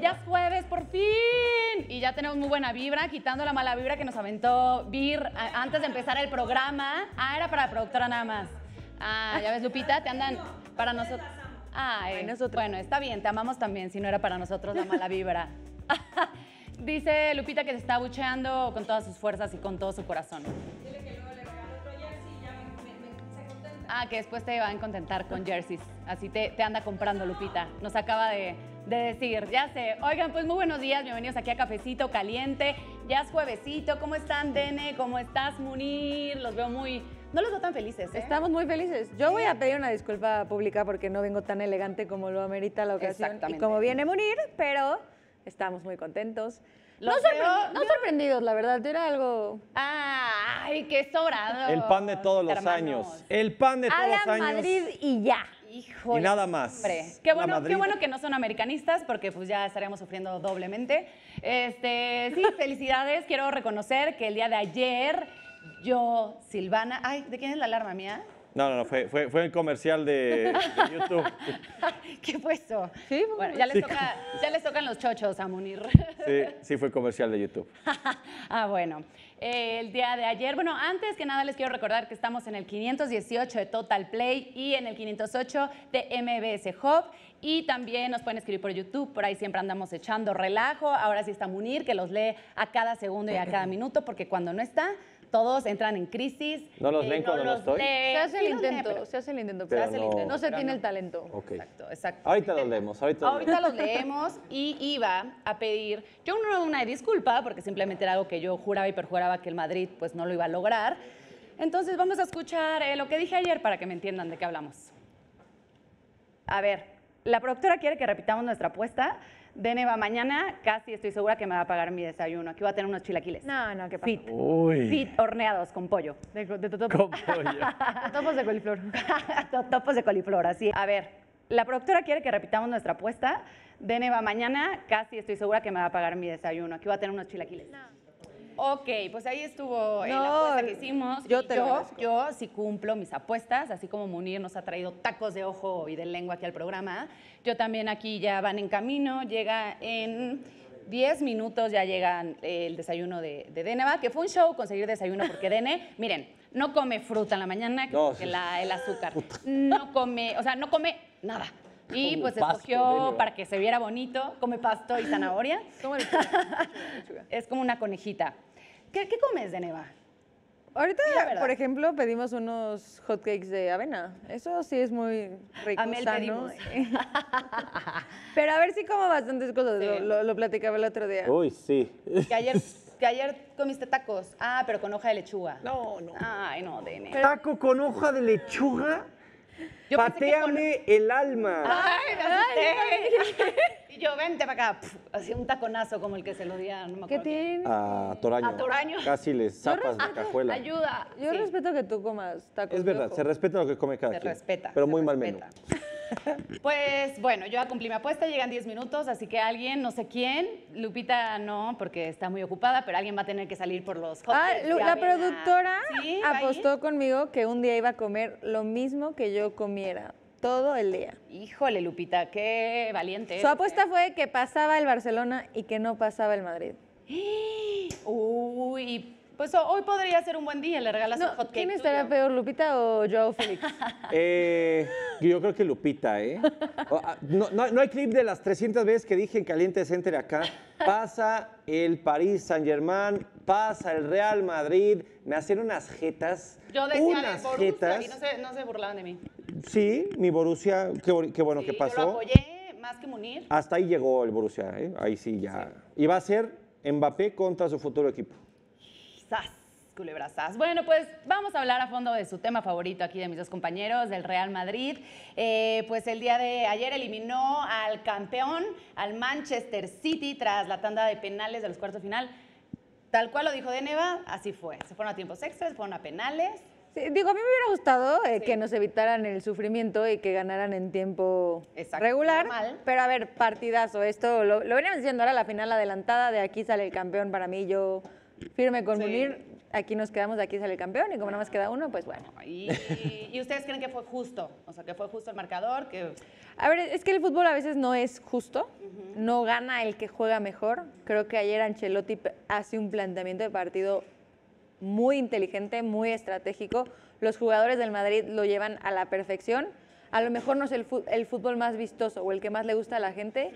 ya jueves, por fin. Y ya tenemos muy buena vibra, quitando la mala vibra que nos aventó Vir antes de empezar el programa. Ah, era para la productora nada más. Ah, ya ves, Lupita, te andan para nosotros. bueno, está bien, te amamos también, si no era para nosotros la mala vibra. Dice Lupita que se está bucheando con todas sus fuerzas y con todo su corazón. Dile que luego le regalo otro jersey y ya se contenta. Ah, que después te van a contentar con jerseys. Así te, te anda comprando, Lupita. Nos acaba de de decir, ya sé. Oigan, pues muy buenos días, bienvenidos aquí a Cafecito Caliente. Ya es juevesito, ¿cómo están, Dene? ¿Cómo estás, Munir? Los veo muy... No los veo tan felices, ¿eh? Estamos muy felices. Yo voy a pedir una disculpa pública porque no vengo tan elegante como lo amerita la ocasión y como viene Munir, pero estamos muy contentos. No, sorprendidos, la verdad, era algo... ¡Ay, qué sobrado! El pan de todos los años. El pan de todos los años. Madrid y ya y nada más. qué bueno, qué bueno que no son americanistas porque pues ya estaríamos sufriendo doblemente. Este, sí, felicidades. Quiero reconocer que el día de ayer yo, Silvana, ay, ¿de quién es la alarma mía? No, no, no, fue, el comercial de, YouTube. ¿Qué fue eso? bueno, ya les, tocan los chochos a Munir. Sí, sí, fue comercial de YouTube. ah, bueno. Eh, el día de ayer. Bueno, antes que nada les quiero recordar que estamos en el 518 de Total Play y en el 508 de MBS Hub. Y también nos pueden escribir por YouTube, por ahí siempre andamos echando relajo. Ahora sí estamos Munir, que los lee a cada segundo y a cada minuto, porque cuando no está, todos entran en crisis. No los eh, leen cuando no, estoy. Se hace el intento, se hace el intento. el intento. No se tiene el talento. Exacto, exacto. Ahorita los leemos, ahorita, los leemos. y iba a pedir, yo no una disculpa, porque simplemente era algo que yo juraba y perjuraba que el Madrid pues no lo iba a lograr. Entonces vamos a escuchar eh, lo que dije ayer para que me entiendan de qué hablamos. A ver, la productora quiere que repitamos nuestra apuesta de Neva mañana, casi estoy segura que me va a pagar mi desayuno. Aquí va a tener unos chilaquiles. No, no, qué pasa. Fit. Fit horneados con pollo. De, de totopos. Con pollo. totopos de coliflor. totopos de coliflor, así. A ver, la productora quiere que repitamos nuestra apuesta. De Neva mañana, casi estoy segura que me va a pagar mi desayuno. Aquí va a tener unos chilaquiles. No. Ok, pues ahí estuvo eh, la apuesta que hicimos. yo yo, sí cumplo mis apuestas, así como Munir nos ha traído tacos de ojo y de lengua aquí al programa. Yo también aquí ya van en camino, llega en 10 minutos, ya llegan eh, el desayuno de, de Deneva, que fue un show conseguir desayuno porque Dene, miren, no come fruta en la mañana, el azúcar. No come, o sea, no come nada. Y pues escogió para que se viera bonito, come pasto y zanahoria. es como una conejita. ¿Qué, comes de neva? Ahorita, por ejemplo, pedimos unos hotcakes de avena. Eso sí es muy rico, sano. Pero a ver si como bastantes cosas. Lo, platicaba el otro día. Uy, sí. Que ayer, que ayer comiste tacos. Ah, pero con hoja de lechuga. No, no. Ay, no, Dene. ¿Taco con hoja de lechuga? Pateame el alma. Ay, me y yo, vente para acá. Hacía un taconazo como el que se lo di a, no ¿Qué tiene? A Toraño. Casi les zapas la cajuela. Ayuda. Yo respeto que tú comas tacos. Es verdad, se respeta lo que come cada se quien. respeta. Pero muy mal menú. Pues bueno, yo ya cumplí mi apuesta, llegan 10 minutos, así que alguien, no sé quién, Lupita no, porque está muy ocupada, pero alguien va a tener que salir por los ah, hot La ah, productora apostó conmigo que un día iba a comer lo mismo que yo comiera todo el día. Híjole, Lupita, qué valiente. Su apuesta ¿eh? fue que pasaba el Barcelona y que no pasaba el Madrid. Uy, pues hoy podría ser un buen día, le regalas un hot ¿Quién estaría peor, Lupita o Joao Félix? Eh, yo creo que Lupita, ¿eh? Ah, no, hay clip de las 300 veces que dije en Caliente Center acá. Pasa el París Saint-Germain, pasa el Real Madrid, me hacen unas jetas. Yo decía unas jetas. y no se, burlaban de mí. Sí, mi Borussia, qué, bueno que pasó. Yo apoyé más que Munir. Hasta ahí llegó el Borussia, ¿eh? ahí sí ya. Y va a ser Mbappé contra su futuro equipo. Sas, culebrazas. Bueno, pues vamos a hablar a fondo de su tema favorito aquí de mis dos compañeros, del Real Madrid. Eh, pues el día de ayer eliminó al campeón, al Manchester City, tras la tanda de penales de los cuartos final. Tal cual lo dijo de Neva, así fue. Se fueron a tiempos extras, se fueron a penales. digo, a mí me hubiera gustado eh, que nos evitaran el sufrimiento y que ganaran en tiempo regular. Pero a ver, partidazo. Esto lo, lo veníamos diciendo ahora, la final adelantada, de aquí sale el campeón para mí. Yo firme con aquí nos quedamos, de aquí sale el campeón, y como nada más queda uno, pues bueno. Y, ustedes creen que fue justo? O sea, que fue justo el marcador, que... A ver, es que el fútbol a veces no es justo, no gana el que juega mejor. Creo que ayer Ancelotti hace un planteamiento de partido muy inteligente, muy estratégico. Los jugadores del Madrid lo llevan a la perfección. A lo mejor no es el, el fútbol más vistoso o el que más le gusta a la gente,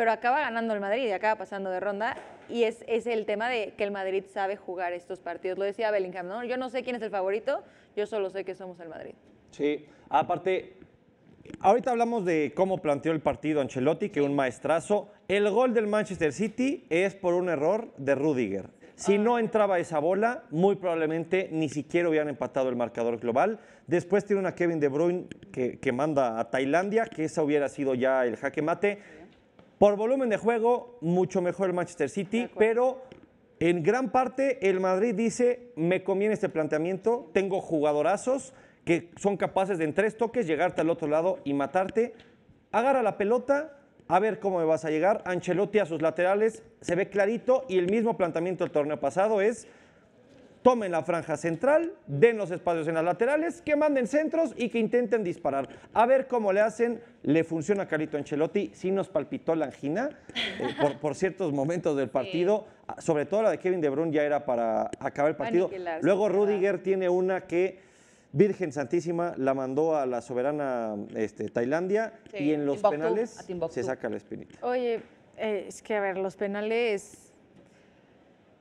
pero acaba ganando el Madrid y acaba pasando de ronda. Y es, el tema de que el Madrid sabe jugar estos partidos. Lo decía Bellingham, ¿no? Yo no sé quién es el favorito, yo solo sé que somos el Madrid. Sí, aparte, ahorita hablamos de cómo planteó el partido Ancelotti, que un maestrazo. El gol del Manchester City es por un error de Rudiger. Si no ah. entraba esa bola, muy probablemente ni siquiera hubieran empatado el marcador global. Después tiene una Kevin De Bruyne que, que manda a Tailandia, que esa hubiera sido ya el jaque mate. Por volumen de juego, mucho mejor el Manchester City, pero en gran parte el Madrid dice, me conviene este planteamiento, tengo jugadorazos que son capaces de en tres toques llegarte al otro lado y matarte. Agarra la pelota, a ver cómo me vas a llegar. Ancelotti a sus laterales, se ve clarito y el mismo planteamiento del torneo pasado es tomen la franja central, den los espacios en las laterales, que manden centros y que intenten disparar. A ver cómo le hacen, le funciona a Carito Ancelotti, sí nos palpitó la angina eh, por, ciertos momentos del partido, ah, sobre todo la de Kevin De Bruyne ya era para acabar el partido. Luego Rudiger tiene una que... Virgen Santísima la mandó a la soberana este, Tailandia y en los penales se saca la espinita. Oye, eh, es que a ver, los penales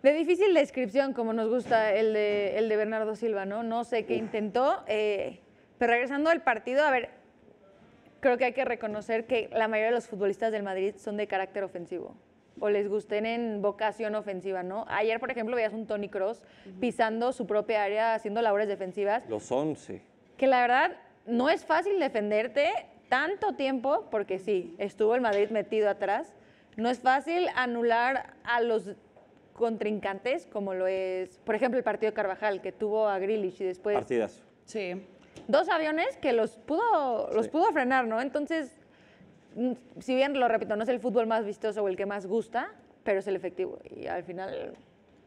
de difícil descripción, como nos gusta el de, el de Bernardo Silva, ¿no? No sé qué intentó. Eh, pero regresando al partido, a ver, creo que hay que reconocer que la mayoría de los futbolistas del Madrid son de carácter ofensivo o les gusten en vocación ofensiva, ¿no? Ayer, por ejemplo, veías un Tony Cross pisando su propia área, haciendo labores defensivas. Los 11. Que la verdad no es fácil defenderte tanto tiempo, porque sí, estuvo el Madrid metido atrás. No es fácil anular a los contrincantes, como lo es, por ejemplo, el partido de Carvajal, que tuvo a Grealish y después... Partidas. Sí. Dos aviones que los pudo, los pudo frenar, ¿no? Entonces, mm, si bien, lo repito, no es el fútbol más vistoso o el que más gusta, pero es el efectivo. Y al final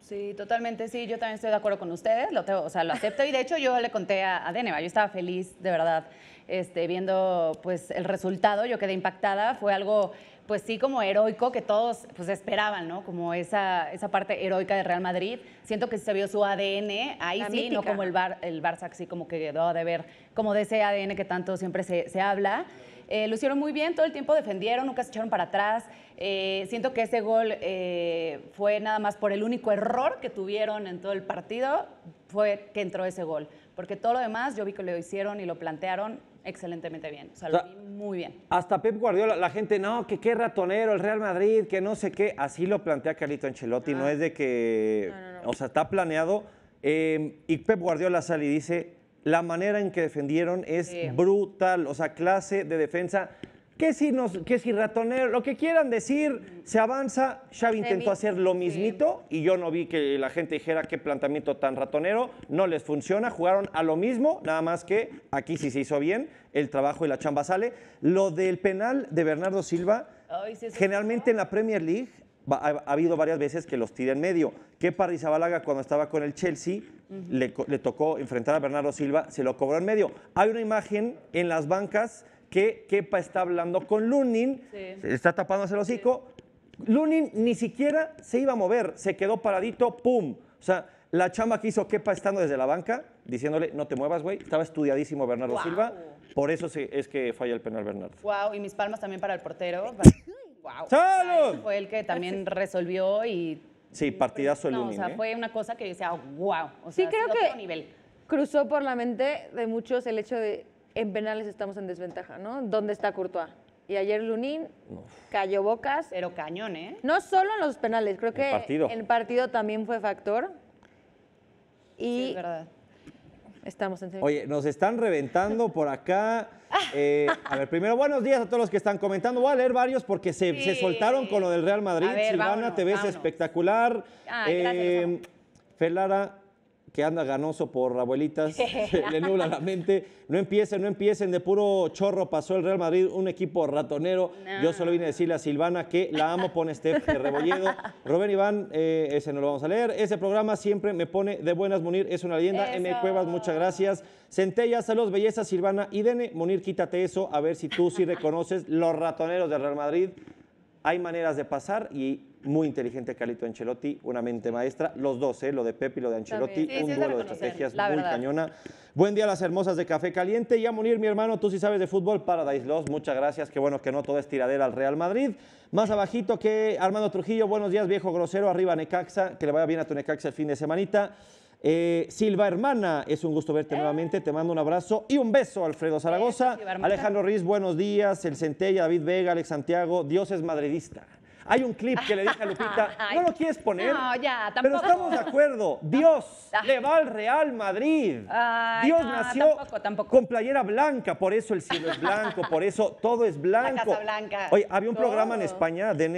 Sí, totalmente, sí, yo también estoy de acuerdo con ustedes, lo tengo, o sea, lo acepto y de hecho yo le conté a, Deneva, yo estaba feliz, de verdad, este, viendo pues el resultado, yo quedé impactada, fue algo pues sí como heroico que todos pues esperaban, ¿no? Como esa, esa parte heroica de Real Madrid, siento que se vio su ADN, ahí sí, no como el, Bar, el Barça, así como que quedó de ver, como de ese ADN que tanto siempre se, se habla. Eh, lo hicieron muy bien, todo el tiempo defendieron, nunca se echaron para atrás. Eh, siento que ese gol eh, fue nada más por el único error que tuvieron en todo el partido, fue que entró ese gol. Porque todo lo demás yo vi que lo hicieron y lo plantearon excelentemente bien. O sea, lo vi muy bien. Hasta Pep Guardiola, la gente, no, que qué ratonero, el Real Madrid, que no sé qué. Así lo plantea Carlito Ancelotti, no ah. es de que. O sea, está planeado. y Pep Guardiola sale y dice: la manera en que defendieron es brutal. O sea, clase de defensa. Que si, nos, que si ratonero, lo que quieran decir, se avanza. Xavi intentó hacer lo mismito y yo no vi que la gente dijera qué planteamiento tan ratonero. No les funciona, jugaron a lo mismo, nada más que aquí sí se hizo bien, el trabajo y la chamba sale. Lo del penal de Bernardo Silva, generalmente en la Premier League ha, habido varias veces que los tira en medio. Que Rizabalaga, cuando estaba con el Chelsea le, tocó enfrentar a Bernardo Silva, se lo cobró en medio. Hay una imagen en las bancas que Kepa está hablando con Lunin, está tapándose el hocico. Lunin ni siquiera se iba a mover, se quedó paradito, ¡pum! O sea, la chamba que hizo Kepa estando desde la banca, diciéndole, no te muevas, güey. Estaba estudiadísimo Bernardo Silva. Por eso es que falla el penal Bernardo. Wow, y mis palmas también para el portero. Wow. Fue el que también resolvió y. Sí, partidazo el no, O sea, ¿eh? fue una cosa que decía, wow. O sea, sí, creo que nivel. cruzó por la mente de muchos el hecho de en penales estamos en desventaja, ¿no? ¿Dónde está Courtois? Y ayer Lunín cayó bocas. Pero cañón, ¿eh? No solo en los penales, creo que el partido también fue factor. Y verdad. Estamos en Oye, nos están reventando por acá. Eh, a ver, primero, buenos días a todos los que están comentando. Voy a leer varios porque se, soltaron con lo del Real Madrid. Silvana te ves espectacular. Ay, gracias, eh, Felara que anda ganoso por abuelitas, le nubla la mente. No empiecen, no empiecen, de puro chorro pasó el Real Madrid, un equipo ratonero. Yo solo vine a decirle a Silvana que la amo, pone Steph Rebolledo. Rubén Iván, eh, ese no lo vamos a leer. Ese programa siempre me pone de buenas, Munir, es una leyenda. en M. Cuevas, muchas gracias. Centella, saludos, belleza, Silvana y Dene. Munir, quítate eso, a ver si tú sí reconoces los ratoneros del Real Madrid. Hay maneras de pasar y muy inteligente Carlito Ancelotti, una mente maestra. Los dos, ¿eh? lo de Pep y lo de Ancelotti, un duelo de estrategias muy cañona. Buen día a las hermosas de Café Caliente. Y a Munir, mi hermano, tú sí sabes de fútbol, Paradise Lost. Muchas gracias, que bueno que no todo es tiradera al Real Madrid. Más abajito que Armando Trujillo, buenos días, viejo grosero. Arriba Necaxa, que le vaya bien a tu Necaxa el fin de semanita. Eh, Silva Hermana, es un gusto verte eh. nuevamente. Te mando un abrazo y un beso, Alfredo Zaragoza. Alejandro Riz, buenos días. El Centella, David Vega, Alex Santiago. Dios es madridista. Hay un clip que le dije a Lupita, ¿no lo quieres poner? No, ya, tampoco. Pero estamos de acuerdo. Dios le va al Real Madrid. Dios nació con playera blanca, por eso el cielo es blanco, por eso todo es blanco. La Casa Blanca. Oye, había un programa en España de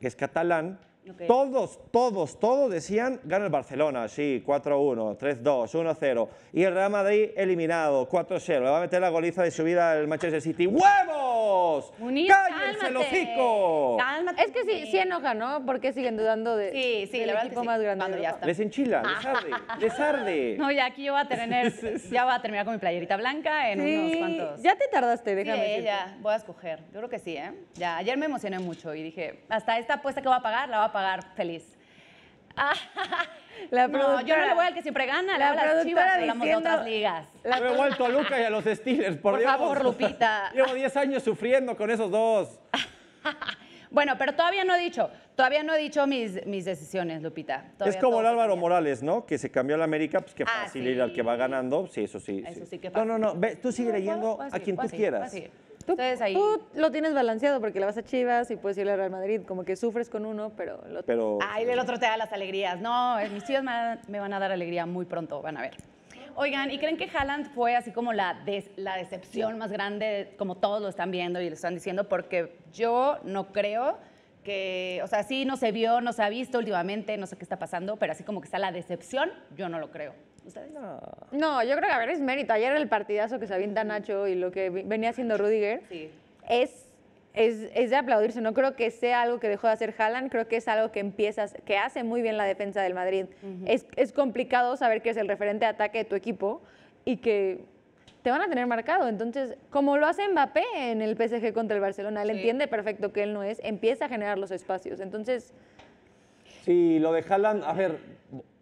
que es catalán, todos, todos, todos decían gana el Barcelona, sí, 4-1, 3-2, 1-0. Y el Real Madrid eliminado, 4-0. Le va a meter la goliza de subida al Manchester City. ¡Huevos! ¡Cállense los Es que sí, sí enoja, ¿no? Porque siguen dudando de, sí, sí, del equipo más grande. ya está. Les enchila, les arde, les No, ya aquí yo voy a tener, ya voy a terminar con mi playerita blanca en unos cuantos. Ya te tardaste, déjame sí, ya, voy a escoger. Yo creo que sí, ¿eh? Ya, ayer me emocioné mucho y dije, hasta esta apuesta que va a pagar, la va a pagar pagar feliz. la no, yo no le voy al que siempre gana, la le voy a chivas, hablamos de otras ligas. le voy al Toluca y a los Steelers, por, Dios. favor, Lupita. Llevo 10 años sufriendo con esos dos. Bueno, pero todavía no he dicho, todavía no he dicho mis, mis decisiones, Lupita. es como el Álvaro Morales, ¿no? Que se cambió a la América, pues qué ah, fácil ir al que va ganando. Sí, eso sí. que No, no, no, tú sigue leyendo a, a, quien tú quieras. Tú, lo tienes balanceado porque le vas a Chivas y puedes ir al Real Madrid, como que sufres con uno, pero el el otro te da las alegrías. No, mis tíos me van a dar alegría muy pronto, van a ver. Oigan, ¿y creen que Haaland fue así como la, la decepción más grande, como todos lo están viendo y lo están diciendo? Porque yo no creo que, o sea, sí, no se vio, no se ha visto últimamente, no sé qué está pasando, pero así como que está la decepción, yo no lo creo. No. yo creo que a ver, es mérito. Ayer el partidazo que se avienta Nacho y lo que venía haciendo Rudiger es es, de aplaudirse. No creo que sea algo que dejó de hacer Haaland, creo que es algo que empiezas, que hace muy bien la defensa del Madrid. es, complicado saber que es el referente de ataque de tu equipo y que te van a tener marcado. Entonces, como lo hace Mbappé en el PSG contra el Barcelona, él entiende perfecto que él no es, empieza a generar los espacios. Entonces... Sí, lo de Haaland, a ver,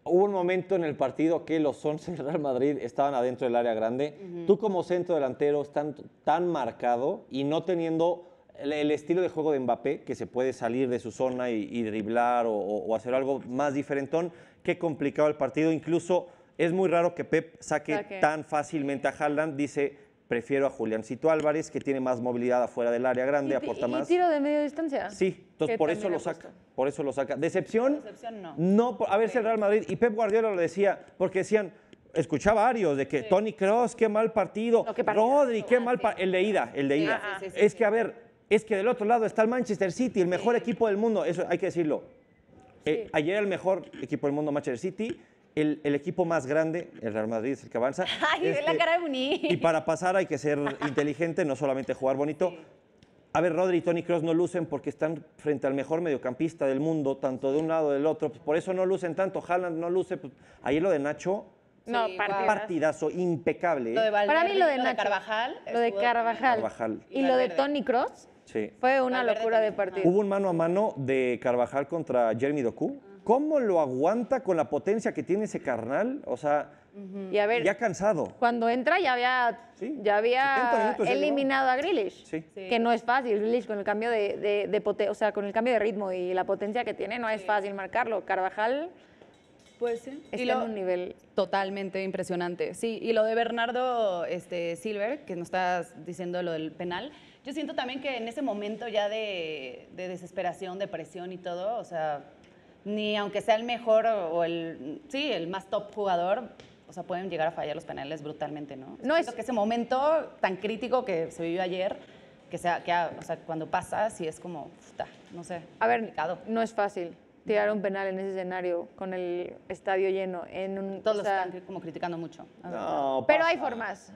hubo un momento en el partido que los 11 del Real Madrid estaban adentro del área grande. Tú como centro delantero están tan marcado y no teniendo el, estilo de juego de Mbappé, que se puede salir de su zona y, driblar o, hacer algo más diferentón, qué complicado el partido. Incluso es muy raro que Pep saque tan fácilmente a Haaland. Dice, prefiero a Julián Cito Álvarez, que tiene más movilidad afuera del área grande, aporta más. ¿Y tiro de media distancia? Sí, entonces por eso lo saca. Por eso lo saca. ¿Decepción? Decepción no. No, a ver si el Real Madrid, y Pep Guardiola lo decía, porque decían, escuchaba varios de que Tony Cross, qué mal partido, Rodri, qué ah, mal partido, el de ida, el de ida. Ah, es que, a ver, es que del otro lado está el Manchester City, el mejor equipo del mundo, eso hay que decirlo. Eh, ayer el mejor equipo del mundo, Manchester City, el, equipo más grande, el Real Madrid es el que avanza. Ay, la este, cara de Y para pasar hay que ser inteligente, no solamente jugar bonito. A ver, Rodri y Tony Cross no lucen porque están frente al mejor mediocampista del mundo, tanto de un lado del otro. Pues por eso no lucen tanto. Haaland no luce. Pues, ahí lo de Nacho. No, partidazo. impecable. Lo de ¿eh? Para mí lo de, Carvajal. Lo de Carvajal. Y lo de Tony Cross. Fue una locura de partido. Hubo un mano a mano de Carvajal contra Jeremy Doku. ¿Cómo lo aguanta con la potencia que tiene ese carnal? O sea, ya cansado. Cuando entra ya había, ya había eliminado a Grillish. que no es fácil. Grealish con el cambio de, o sea, con el cambio de ritmo y la potencia que tiene no es fácil marcarlo. Carvajal pues en un nivel totalmente impresionante. Sí, y lo de Bernardo este, Silver, que nos estás diciendo lo del penal, yo siento también que en ese momento ya de, de desesperación, depresión y todo, o sea, ni aunque sea el mejor o el, sí, el más top jugador, o sea, pueden llegar a fallar los penales brutalmente, ¿no? No es que ese momento tan crítico que se vivió ayer, que sea, que, o sea, cuando pasa, si es como, no sé. A ver, no es fácil tirar un penal en ese escenario con el estadio lleno. En un, Todos o están como criticando mucho. Pero hay formas.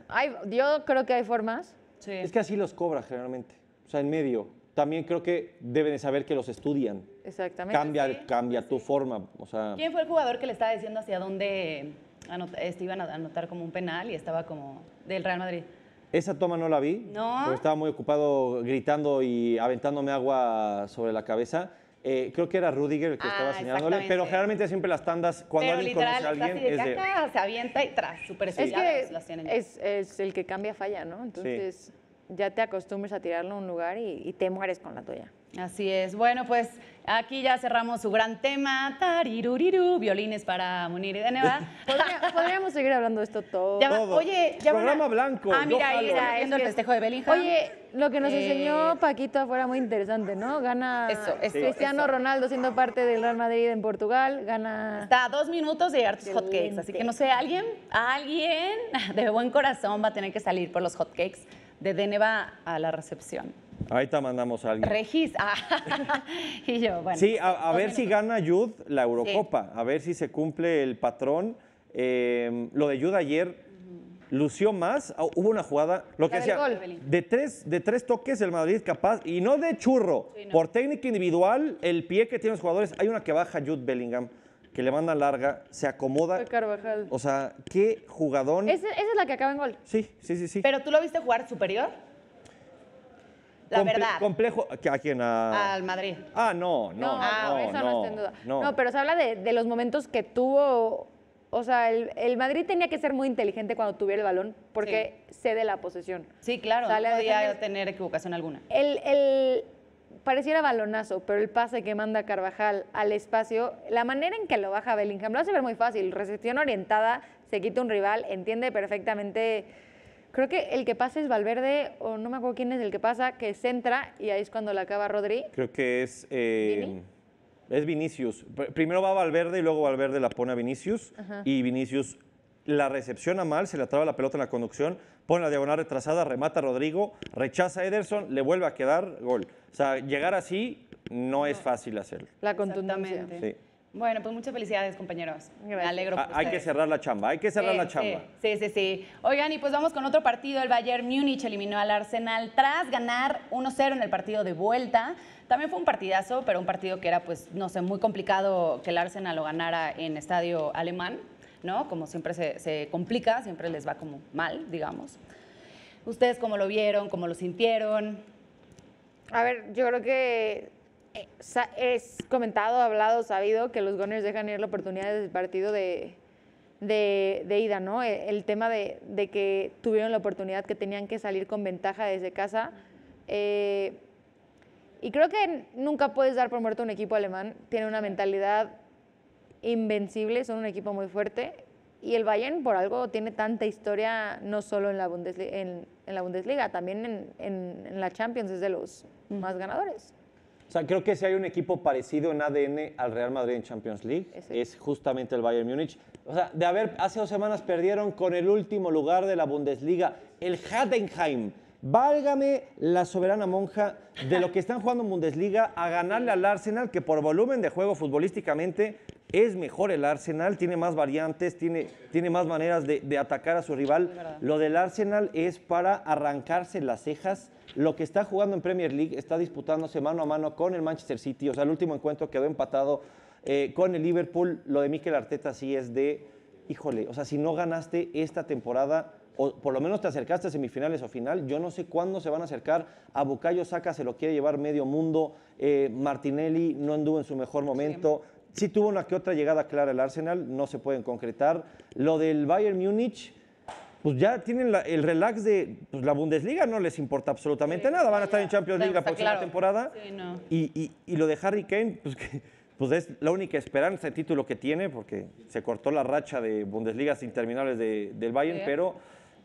yo creo que hay formas. Es que así los cobra generalmente. O sea, en medio también creo que deben de saber que los estudian. Exactamente. Cambia, cambia tu forma. O sea, ¿Quién fue el jugador que le estaba diciendo hacia dónde este, iban a anotar como un penal y estaba como del Real Madrid? Esa toma no la vi. No. estaba muy ocupado gritando y aventándome agua sobre la cabeza. Eh, creo que era Rudiger el que ah, estaba señalándole, pero generalmente siempre las tandas, cuando alguien conoce a alguien, es de... se avienta y tras, súper es que las tienen. Es, el que cambia falla, ¿no? Entonces ya te acostumbres a tirarlo a un lugar y, te mueres con la tuya. Así es. Bueno, pues aquí ya cerramos su gran tema. Tariruriru, violines para Munir y Deneva. podríamos seguir hablando de esto todo. Oye, ya Programa blanco. Ah, mira, ahí está el festejo de Oye, lo que nos eh, enseñó Paquito afuera muy interesante, ¿no? Gana Cristiano Ronaldo siendo parte del Real Madrid en Portugal. Gana. Está a dos minutos de llegar tus hotcakes. Así que no sé, alguien, alguien de buen corazón va a tener que salir por los hotcakes de Deneva a la recepción. Ahí te mandamos a alguien. Regis. Ah, y yo, bueno. Sí, a, ver si gana Yud la Eurocopa, a ver si se cumple el patrón. Em, lo de Yud ayer lució más. Ah, hubo una jugada, lo que decía, de tres, de tres toques el Madrid capaz, y no de churro, por técnica individual, el pie que tienen los jugadores, hay una que baja Jude Bellingham que le manda larga, se acomoda. Carvajal. O sea, qué jugadón. ¿Esa, es la que acaba en gol. Sí, sí, sí, sí. ¿Pero tú lo viste jugar superior? La verdad. Complejo. ¿A quién? Al Madrid. Ah, no, no. No, no, ah, eso no, está en duda. No, pero se habla de, los momentos que tuvo. O sea, el, el, Madrid tenía que ser muy inteligente cuando tuviera el balón porque cede la posesión. Sí, claro, no podía tener equivocación alguna. el, pareciera balonazo, pero el pase que manda Carvajal al espacio, la manera en que lo baja Bellingham lo hace ver muy fácil. Recepción orientada, se quita un rival, entiende perfectamente. Creo que el que pasa es Valverde, o no me acuerdo quién es el que pasa, que centra y ahí es cuando la acaba Rodri. Creo que es. Eh, es Vinicius. Primero va Valverde y luego Valverde la pone a Vinicius. Y Vinicius la a mal, se le atraba la pelota en la conducción, pone la diagonal retrasada, remata a Rodrigo, rechaza a Ederson, le vuelve a quedar gol. O sea, llegar así no es fácil hacerlo. La contundencia. Bueno, pues muchas felicidades, compañeros. Me alegro. hay que cerrar la chamba, hay que cerrar la chamba. Sí, sí, sí. Oigan, y pues vamos con otro partido. El Bayern Múnich eliminó al Arsenal tras ganar 1-0 en el partido de vuelta. También fue un partidazo, pero un partido que era, pues, no sé, muy complicado que el Arsenal lo ganara en estadio alemán. ¿no? Como siempre se, se complica, siempre les va como mal, digamos. ¿Ustedes cómo lo vieron? ¿Cómo lo sintieron? A ver, yo creo que eh, es comentado, hablado, sabido que los Gunners dejan ir la oportunidad del partido de, de, ida, ¿no? E, el, tema de, de, que tuvieron la oportunidad que tenían que salir con ventaja desde casa. Eh, y creo que nunca puedes dar por muerto un equipo alemán. Tiene una mentalidad invencibles, son un equipo muy fuerte y el Bayern por algo tiene tanta historia no solo en la Bundesliga, en, la Bundesliga también en, la Champions es de los más ganadores. O sea, creo que si hay un equipo parecido en ADN al Real Madrid en Champions League, es justamente el Bayern Múnich. O sea, de haber, hace dos semanas perdieron con el último lugar de la Bundesliga, el Hattenheim. Válgame la soberana monja de lo que están jugando en Bundesliga a ganarle al Arsenal, que por volumen de juego futbolísticamente es mejor el Arsenal, tiene más variantes, tiene, tiene más maneras de, atacar a su rival. Lo del Arsenal es para arrancarse las cejas. Lo que está jugando en Premier League está disputándose mano a mano con el Manchester City. O sea, el último encuentro quedó empatado eh, con el Liverpool. Lo de Mikel Arteta sí es de, híjole, o sea, si no ganaste esta temporada, o por lo menos te acercaste a semifinales o final. Yo no sé cuándo se van a acercar. A Bucayo Saca se lo quiere llevar medio mundo. Eh, Martinelli no anduvo en su mejor momento. Sí tuvo una que otra llegada clara el Arsenal, no se pueden concretar. Lo del Bayern Múnich, pues ya tienen el relax de pues la Bundesliga, no les importa absolutamente nada. Van a estar en Champions League la próxima temporada. y, lo de Harry Kane, pues, pues es la única esperanza de título que tiene, porque se cortó la racha de Bundesligas interminables del Bayern, pero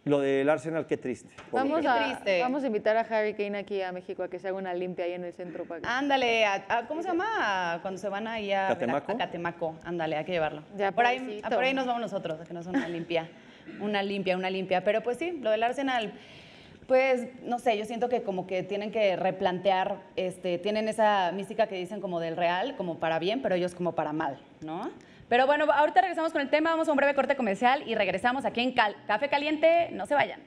lo del Arsenal, qué triste. Vamos a, vamos a invitar a Harry Kane aquí a México a que se haga una limpia ahí en el centro. Para Ándale, a, ¿cómo se llama? cuando se van ahí a Catemaco. Catemaco, ándale, hay que llevarlo. por, ahí, por ahí nos vamos nosotros, a que nos una limpia. una limpia, una limpia. Pero pues sí, lo del Arsenal, pues no sé, yo siento que como que tienen que replantear, este, tienen esa mística que dicen como del Real, como para bien, pero ellos como para mal, ¿no? Pero bueno, ahorita regresamos con el tema, vamos a un breve corte comercial y regresamos aquí en Cal Café Caliente, no se vayan.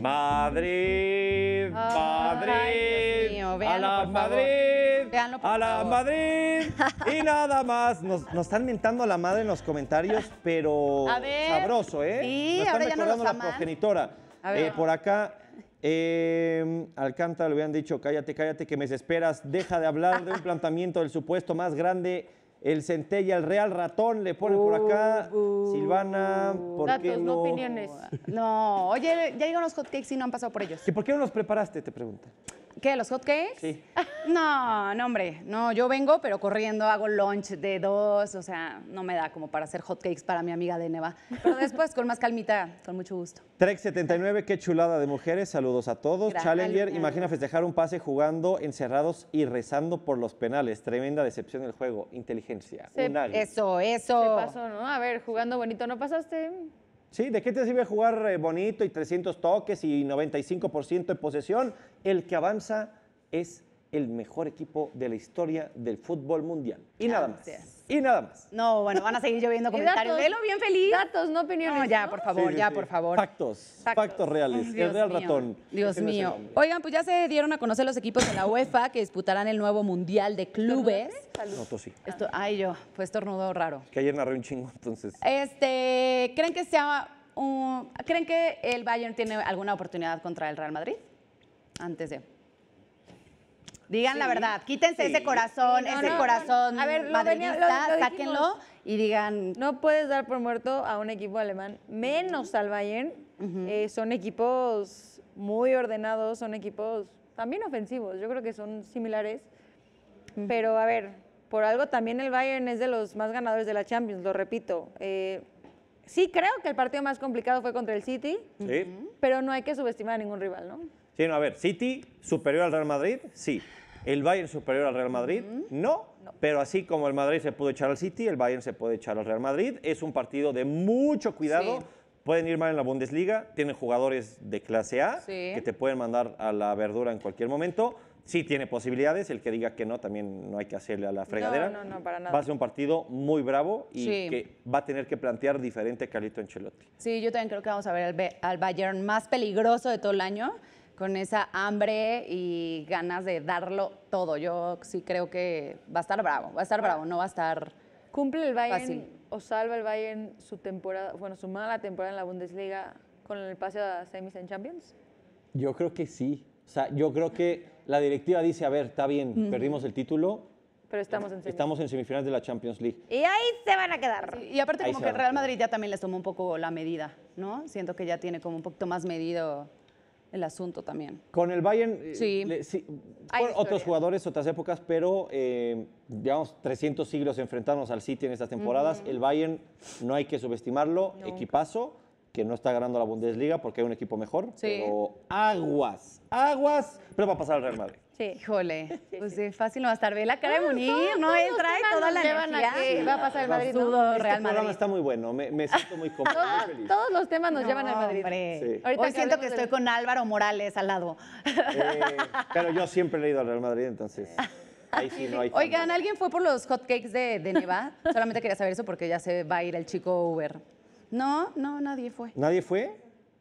Madrid, Madrid, a la Madrid, a la Madrid y nada más. Nos, están mentando la madre en los comentarios, pero sabroso, ¿eh? nos están recordando ya no la progenitora. Eh, por acá, eh, Alcántara le habían dicho, cállate, cállate, que me desesperas, deja de hablar de un planteamiento del supuesto más grande el Centella, el Real Ratón, le ponen por acá. Uh, uh. Silvana, ¿por datos, no? no opiniones. No, oye, ya llegan los hotcakes y no han pasado por ellos. ¿Y por qué no los preparaste? Te pregunta. ¿Qué? ¿Los hotcakes? Sí. No, no, hombre. No, yo vengo, pero corriendo, hago lunch de dos. O sea, no me da como para hacer hotcakes para mi amiga de Neva. Pero después, con más calmita, con mucho gusto. Trek79, qué chulada de mujeres. Saludos a todos. Challenger, imagina festejar un pase jugando encerrados y rezando por los penales. Tremenda decepción del juego. Inteligencia. eso, eso. Se pasó, ¿no? A ver, jugando bonito no pasaste. ¿Sí? ¿De qué te sirve jugar eh, bonito y 300 toques y 95% de posesión? El que avanza es el mejor equipo de la historia del fútbol mundial. Y nada más. Y nada más. No, bueno, van a seguir lloviendo comentarios. Velo bien feliz. Datos, no opiniones. No, ya, por favor, ya, por favor. Factos, factos, reales. el Real Ratón. Dios mío. Oigan, pues ya se dieron a conocer los equipos de la UEFA que disputarán el nuevo Mundial de Clubes. No, Esto, ay, yo, pues estornudo raro. que ayer narré un chingo, entonces. Este, ¿creen que sea ¿creen que el Bayern tiene alguna oportunidad contra el Real Madrid? Antes de... Digan la verdad, quítense ese corazón, ese corazón a ver, madridista, sáquenlo y digan... No puedes dar por muerto a un equipo alemán, menos al Bayern. Eh, son equipos muy ordenados, son equipos también ofensivos, yo creo que son similares. Pero a ver, por algo también el Bayern es de los más ganadores de la Champions, lo repito. Eh, sí creo que el partido más complicado fue contra el City, pero no hay que subestimar a ningún rival, ¿no? Sí, no, a ver, City superior al Real Madrid, sí. ¿El Bayern superior al Real Madrid? No, pero así como el Madrid se pudo echar al City, el Bayern se puede echar al Real Madrid. Es un partido de mucho cuidado. Pueden ir mal en la Bundesliga, tienen jugadores de clase A que te pueden mandar a la verdura en cualquier momento. Sí tiene posibilidades, el que diga que no también no hay que hacerle a la fregadera. No, no, no, para nada. Va a ser un partido muy bravo y que va a tener que plantear diferente Carlito Ancelotti. Sí, yo también creo que vamos a ver al Bayern más peligroso de todo el año con esa hambre y ganas de darlo todo. Yo sí creo que va a estar bravo, va a estar bravo, no va a estar ¿Cumple el Bayern o salva el Bayern su temporada, bueno, su mala temporada en la Bundesliga con el pase a semis en Champions? Yo creo que sí. O sea, yo creo que la directiva dice, a ver, está bien, perdimos el título, pero estamos en, estamos en semifinales de la Champions League. Y ahí se van a quedar. y aparte como que el Real Madrid ya también les tomó un poco la medida, ¿no? Siento que ya tiene como un poquito más medido el asunto también. Con el Bayern, eh, sí. otros jugadores, otras épocas, pero eh, digamos 300 siglos enfrentarnos al City en estas temporadas. El Bayern no hay que subestimarlo, equipazo que no está ganando la Bundesliga porque hay un equipo mejor, pero aguas, aguas, pero va a pasar al Real Madrid. Híjole, pues eh, fácil no va a estar. Ve la cara de Munir, ah, ¿no? Él trae toda la energía. va a pasar el Madrid? Todo este Real Madrid. está muy bueno, me, siento muy cómodo. Todos, los temas nos llevan al Madrid. Ahorita siento que estoy con Álvaro Morales al lado. Eh, pero yo siempre he ido al Real Madrid, entonces... Oigan, ¿alguien fue por los hotcakes de, de Neva? Solamente quería saber eso porque ya se va a ir el chico Uber. No, no, nadie fue. ¿Nadie fue?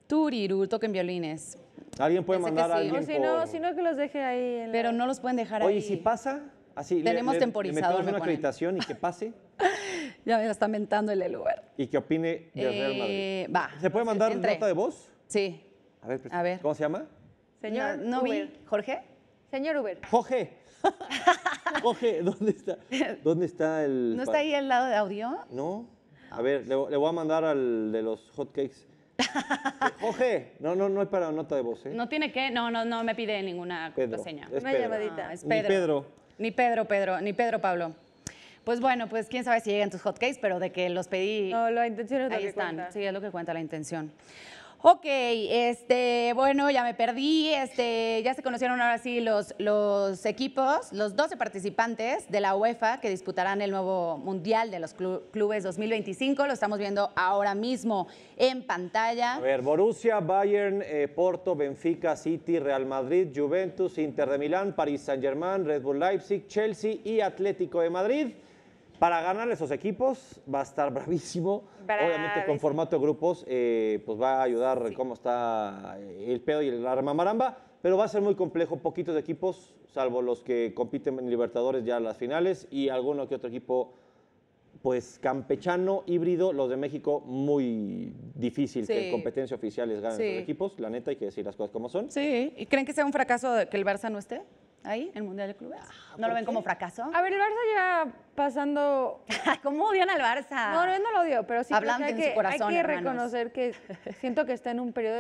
Turiru, toquen violines. Alguien puede mandar a alguien. O si no, que los deje ahí. En la- Pero no los pueden dejar ahí. Oye, si pasa, así. Tenemos le- temporizador, una acreditación y que pase Ya me está mentando el lugar. y que opine del Real Madrid. Eh, ¿Se puede mandar nota de voz? Sí. Pues, a ver, ¿cómo se llama? Señor no, ¿Jorge? Señor Uber. Jorge. Jorge, ¿dónde está? ¿Dónde está el.? ¿No está ahí al lado de audio? No. Ah. A ver, le, le voy a mandar al de los hotcakes. oje no, no, no es para nota de voz, ¿eh? No tiene que, no, no, no me pide ninguna contraseña. es Una llamadita. Ah, ni Pedro. Ni Pedro, Pedro, ni Pedro Pablo. Pues bueno, pues quién sabe si llegan tus hotcakes, pero de que los pedí. No, la intención es lo ahí que están. Sí, es lo que cuenta la intención. Ok, este, bueno, ya me perdí. Este, ya se conocieron ahora sí los, los equipos, los 12 participantes de la UEFA que disputarán el nuevo Mundial de los Clubes 2025. Lo estamos viendo ahora mismo en pantalla. A ver, Borussia, Bayern, eh, Porto, Benfica, City, Real Madrid, Juventus, Inter de Milán, París Saint-Germain, Red Bull Leipzig, Chelsea y Atlético de Madrid. Para ganar esos equipos va a estar bravísimo. Obviamente con formato de grupos eh, pues va a ayudar cómo está eh, el pedo y el arma maramba, pero va a ser muy complejo. Poquitos equipos, salvo los que compiten en Libertadores ya a las finales y alguno que otro equipo pues campechano, híbrido, los de México, muy difícil que en competencia oficial ganen los equipos. La neta, hay que decir las cosas como son. Sí, ¿y creen que sea un fracaso que el Barça no esté? ahí, el Mundial de Clubes? Ah, ¿No lo ven como fracaso? A ver, el Barça lleva pasando... ¿Cómo odian al Barça? No, no, lo odio, pero sí Hablando que hay, que, corazón, hay que reconocer que siento que está en un periodo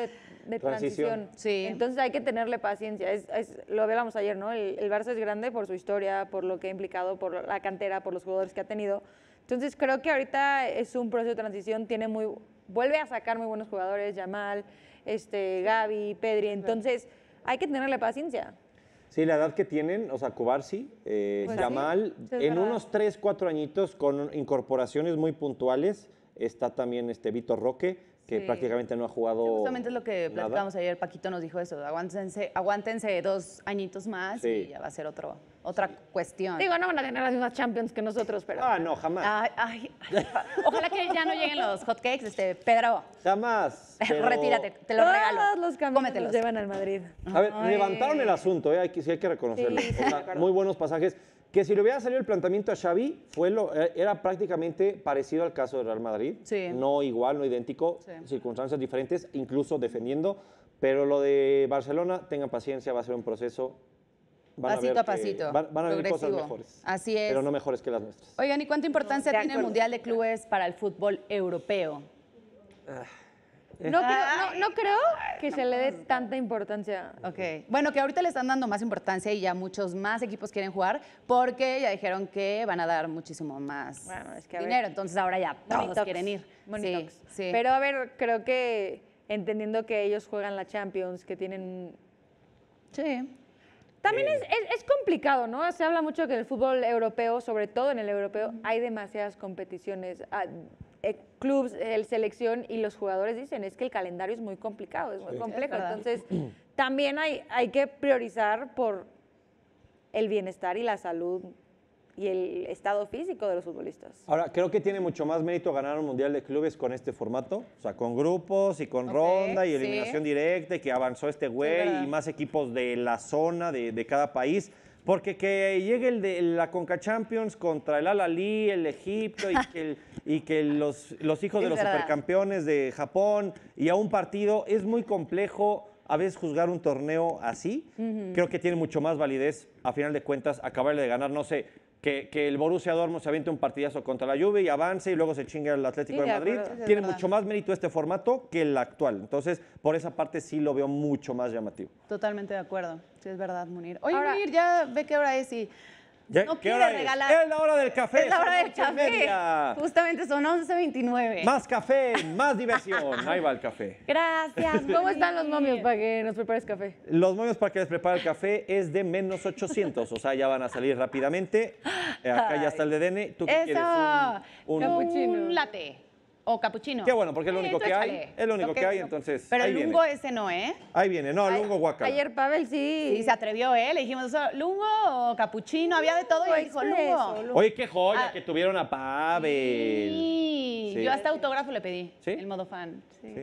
de, transición. Sí. Entonces hay que tenerle paciencia. Es, lo hablamos ayer, ¿no? El, Barça es grande por su historia, por lo que ha implicado, por la cantera, por los jugadores que ha tenido. Entonces creo que ahorita es un proceso de transición, tiene muy vuelve a sacar muy buenos jugadores, Yamal, este Gaby, Pedri, entonces hay que tenerle paciencia. Sí, la edad que tienen, o sea, eh, pues sí, eh, Jamal en unos tres, cuatro añitos con incorporaciones muy puntuales, está también este Vito Roque, que prácticamente no ha jugado. justamente es lo que platicamos ayer, Paquito nos dijo eso, aguántense, dos añitos más y ya va a ser otra cuestión. Digo, no van a tener las mismas Champions que nosotros, pero... Ah, no, jamás. Ojalá que ya no lleguen los hotcakes, este, Pedro. Jamás. Retírate, te lo regalo. Todos los los llevan al Madrid. A ver, levantaron el asunto, ¿eh? hay, que, hay que reconocerlo. muy buenos pasajes. Que si le hubiera salido el planteamiento a Xavi, fue lo, eh, era prácticamente parecido al caso del Real Madrid. No igual, no idéntico, circunstancias diferentes, incluso defendiendo. Pero lo de Barcelona, tengan paciencia, va a ser un proceso. pasito a, pasito. van, a haber cosas mejores. Así es. Pero no mejores que las nuestras. Oigan, ¿y cuánta importancia tiene el Mundial de Clubes para el fútbol europeo? Ah no creo, no, no creo que se le dé tanta importancia. Bueno, que ahorita le están dando más importancia y ya muchos más equipos quieren jugar porque ya dijeron que van a dar muchísimo más dinero. Entonces ahora ya todos quieren ir. Sí, Pero a ver, creo que entendiendo que ellos juegan la Champions, que tienen... sí. También es, complicado, ¿no? Se habla mucho que en el fútbol europeo, sobre todo en el europeo, hay demasiadas competiciones. Ah, eh, clubs, el selección y los jugadores dicen, es que el calendario es muy complicado, es muy complejo. Entonces, también hay, hay que priorizar por el bienestar y la salud y el estado físico de los futbolistas. Ahora, creo que tiene mucho más mérito ganar un Mundial de Clubes con este formato, o sea, con grupos y con ronda y eliminación directa, y que avanzó este güey y más equipos de la zona, de, de cada país. Porque que llegue el de la Conca Champions contra el al el Egipto y que, los, hijos de los supercampeones de Japón y a un partido, es muy complejo a veces juzgar un torneo así. Creo que tiene mucho más validez, a final de cuentas, acabarle de ganar, no sé, que, el Borussia Dortmund se aviente un partidazo contra la Juve y avance y luego se chinga el Atlético de Madrid. Tiene mucho más mérito este formato que el actual. Entonces, por esa parte sí lo veo mucho más llamativo. Totalmente de acuerdo. Sí, es verdad, Munir. Oye, Munir, ya ve qué hora es y no quiere regalar. Es? la hora del café. Es la hora del café. Justamente son 11.29. Más café, más diversión. Ahí va el café. Gracias. ¿Cómo están los momios para que nos prepares café? Los momios para que les prepare el café es de menos 800. O sea, ya van a salir rápidamente. Eh, acá ya está el de DDN. ¿Tú qué quieres? Un, un latte o capuchino. Qué bueno, porque es lo eh, único que hay. Es lo único que hay, entonces. Pero el lungo ese no, ¿eh? Ahí viene, no, lungo guacala. Ayer Pavel sí. Y se atrevió, ¿eh? Le dijimos, lungo o capuchino, había de todo y dijo, lungo. Oye, qué joya ah. que tuvieron a Pavel. Sí. Yo hasta autógrafo le pedí, ¿Sí? el modo fan. Sí.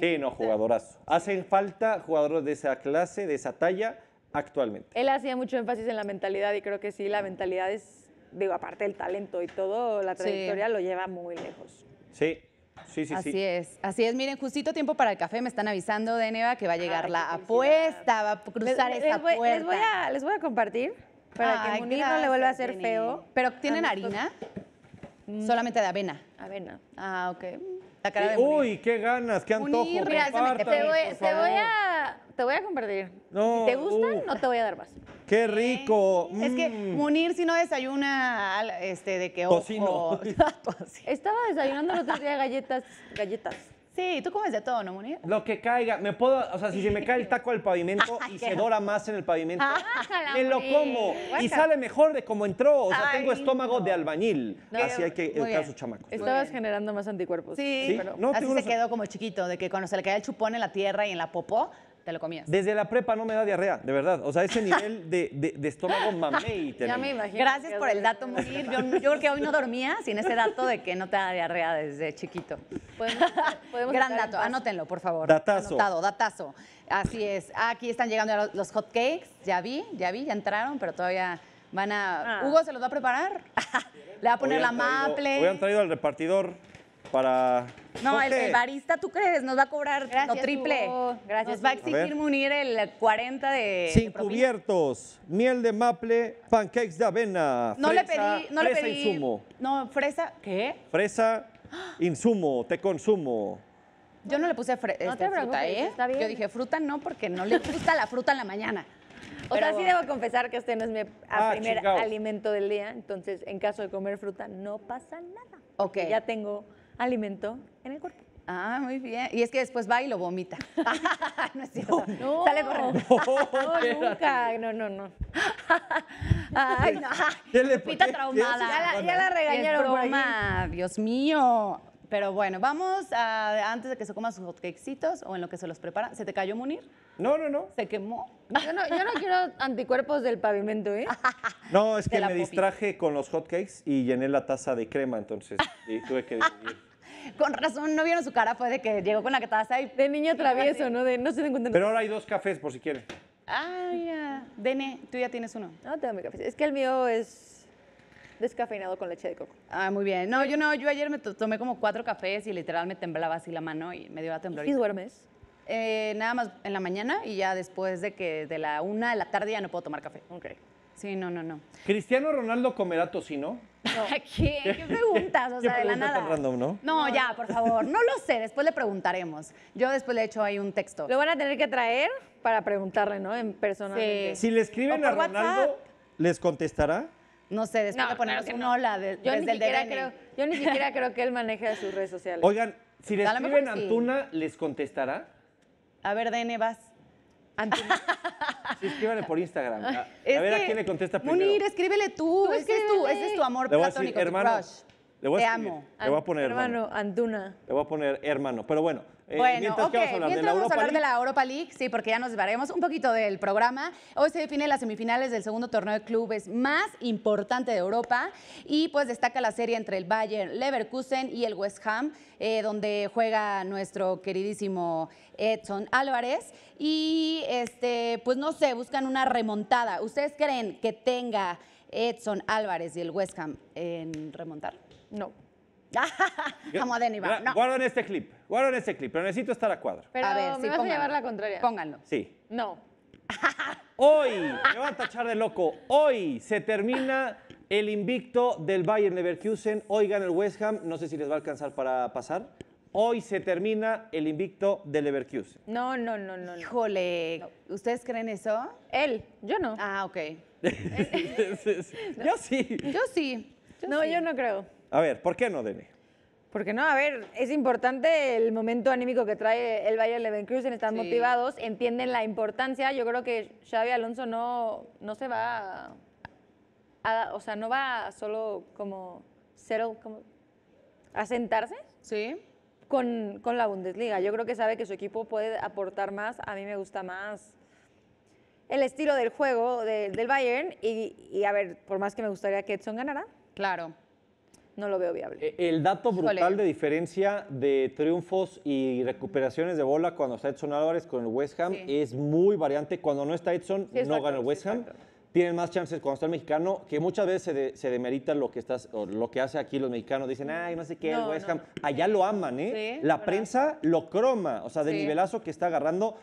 sí, no, jugadorazo. Hacen falta jugadores de esa clase, de esa talla, actualmente. Él hacía mucho énfasis en la mentalidad y creo que sí, la mentalidad es, digo, aparte del talento y todo, la trayectoria lo lleva muy lejos. Sí, Sí, sí, así es, así es. Miren, justito tiempo para el café, me están avisando de Neva que va a llegar la apuesta, va a cruzar esa puerta. Les voy, a, les voy a compartir para que Munir no le vuelva a hacer feo. ¿Pero tienen harina? Mm. Solamente de avena. Avena. Ah, ok. La Uy, qué ganas, qué antojo. te voy a te voy a compartir. si te gustan, uh. no te voy a dar más. ¡Qué rico! Es que mm. Munir si no desayuna este, de que ojo. Estaba desayunando el otro día galletas, galletas. Sí, tú comes de todo, ¿no, Munir? Lo que caiga. Me puedo, o sea, si se me cae el taco al pavimento y se dora más en el pavimento, me lo como y sale mejor de como entró. O sea, tengo estómago de albañil. así hay que educar a sus Estabas generando más anticuerpos. Sí, Pero así se quedó como chiquito, de que cuando se le caía el chupón en la tierra y en la popó, te lo comías. Desde la prepa no me da diarrea, de verdad. O sea, ese nivel de, estómago mamey. Ya me imagino. Gracias por el dato, Yo, creo que hoy no dormía sin ese dato de que no te da diarrea desde chiquito. Gran dato, anótenlo, por favor. Datazo. datazo. Así es. Aquí están llegando los hot cakes. Ya vi, ya vi, ya entraron, pero todavía... Van a. Ah. Hugo se los va a preparar. Le va a poner la maple. Hoy han traído al repartidor para. No, el, barista, ¿tú crees? Nos va a cobrar lo triple. Gracias. Nos va a exigir unir el 40 de. Sin cubiertos, miel de maple, pancakes de avena. No le pedí. No fresa le pedí. Insumo. No, fresa. ¿Qué? Fresa, insumo, te consumo. Yo no le puse fresa. no este, fruta, ¿eh? Yo dije fruta no, porque no le gusta la fruta en la mañana. O sea, sí debo confesar que este no es mi ah, primer alimento del día, entonces en caso de comer fruta no pasa nada. Ok. Ya tengo alimento en el cuerpo. Ah, muy bien. Y es que después va y lo vomita. no es cierto. Sale corriendo. No, nunca. No, no, no. Ay, no. Lupita traumada. Ya la, a la regañaron. Broma, Dios mío. Pero bueno, vamos antes de que se coman sus hotcakesitos o en lo que se los prepara. ¿Se te cayó Munir? No, no, no. ¿Se quemó? Yo no, quiero anticuerpos del pavimento, ¿eh? No, es que me distraje con los hotcakes y llené la taza de crema, entonces y tuve que con razón, no vieron su cara, fue de que llegó con la cataza y... De niño travieso, ¿no? De no se Pero ahora hay dos cafés, por si quieren. Ah, ya. Dene, tú ya tienes uno. No tengo mi café. Es que el mío es descafeinado con leche de coco. Ah, muy bien. No, yo no, yo ayer me tomé como cuatro cafés y literal me temblaba así la mano y me dio la temblor. ¿Y duermes? Eh, nada más en la mañana y ya después de que de la una de la tarde ya no puedo tomar café. Ok. Sí, no, no, no. ¿Cristiano Ronaldo comerá tocino? No. ¿Qué? ¿Qué preguntas? O sea, de la nada. ¿no? ya, por favor. No lo sé, después le preguntaremos. Yo después le he hecho ahí un texto. Lo van a tener que traer para preguntarle, ¿no? En persona. Si le escriben a Ronaldo, ¿les contestará? No sé, después le ponemos un hola yo desde el yo ni siquiera creo que él maneje sus redes sociales. Oigan, si le escriben a Antuna, ¿les contestará? A ver, Dene, vas. Antuna Sí, escríbale por Instagram. A, ver a quién le contesta primero. Munir, escríbele tú. ese, Es tu, ese es tu amor platónico, tu crush. Le voy a Te amo. Le voy a poner hermano. hermano. Antuna. Le voy a poner hermano. Pero bueno, eh, bueno, ok. vamos a hablar, de la, Europa League, sí, porque ya nos desvaremos un poquito del programa. Hoy se define las semifinales del segundo torneo de clubes más importante de Europa y pues destaca la serie entre el Bayern Leverkusen y el West Ham, eh, donde juega nuestro queridísimo Edson Álvarez. Y este, pues no sé, buscan una remontada. ¿Ustedes creen que tenga Edson Álvarez y el West Ham en remontar? No. Como a Guarden este clip, guarden este clip, pero necesito estar a cuadro. Pero a ver, si vas a llevar la contraria. Pónganlo. Sí. No. Hoy, me van a tachar de loco, hoy se termina el invicto del Bayern Leverkusen. Hoy gana el West Ham, no sé si les va a alcanzar para pasar. Hoy se termina el invicto del Leverkusen. No, no, no, no. Híjole, ¿ustedes creen eso? Él, yo no. Ah, ok. Yo sí. Yo sí. no, yo no creo. A ver, ¿por qué no, Denis? Porque no, a ver, es importante el momento anímico que trae el Bayern Leverkusen, están motivados, entienden la importancia. Yo creo que Xavi Alonso no, no se va a, o sea, no va solo como settle, como a sentarse. Sí. Con, la Bundesliga. Yo creo que sabe que su equipo puede aportar más. A mí me gusta más el estilo del juego del Bayern. Y, y, a ver, por más que me gustaría que Edson ganara. Claro no lo veo viable. Eh, el dato brutal de diferencia de triunfos y recuperaciones de bola cuando está Edson Álvarez con el West Ham es muy variante. Cuando no está Edson, no gana el West Ham. Tienen más chances cuando está el mexicano, que muchas veces se, demerita lo que, estás, hace aquí los mexicanos. Dicen, ay, no sé qué, el West Ham. Allá lo aman, ¿eh? La prensa lo croma, o sea, del nivelazo que está agarrando.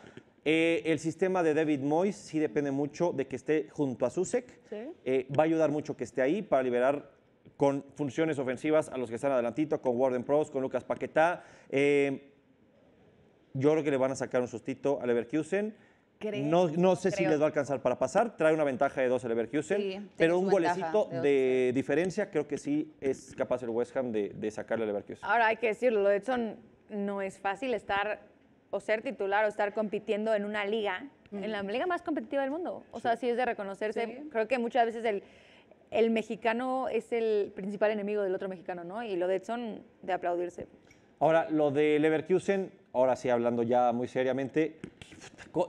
Eh, el sistema de David Moyes sí depende mucho de que esté junto a Susek. Eh, va a ayudar mucho que esté ahí para liberar con funciones ofensivas a los que están adelantito, con Warden Pros, con Lucas Paquetá. Eh, yo creo que le van a sacar un sustito a Leverkusen. no, sé si les va a alcanzar para pasar. Trae una ventaja de dos a Leverkusen, pero un golecito de, diferencia creo que sí es capaz el West Ham de, de sacarle al Leverkusen. Ahora hay que decirlo, lo de Edson no es fácil estar o ser titular o estar compitiendo en una liga, en la liga más competitiva del mundo. O sea, sí es de reconocerse. Creo que muchas veces el el mexicano es el principal enemigo del otro mexicano, ¿no? Y lo de son de aplaudirse. Ahora, lo de Leverkusen, ahora sí, hablando ya muy seriamente,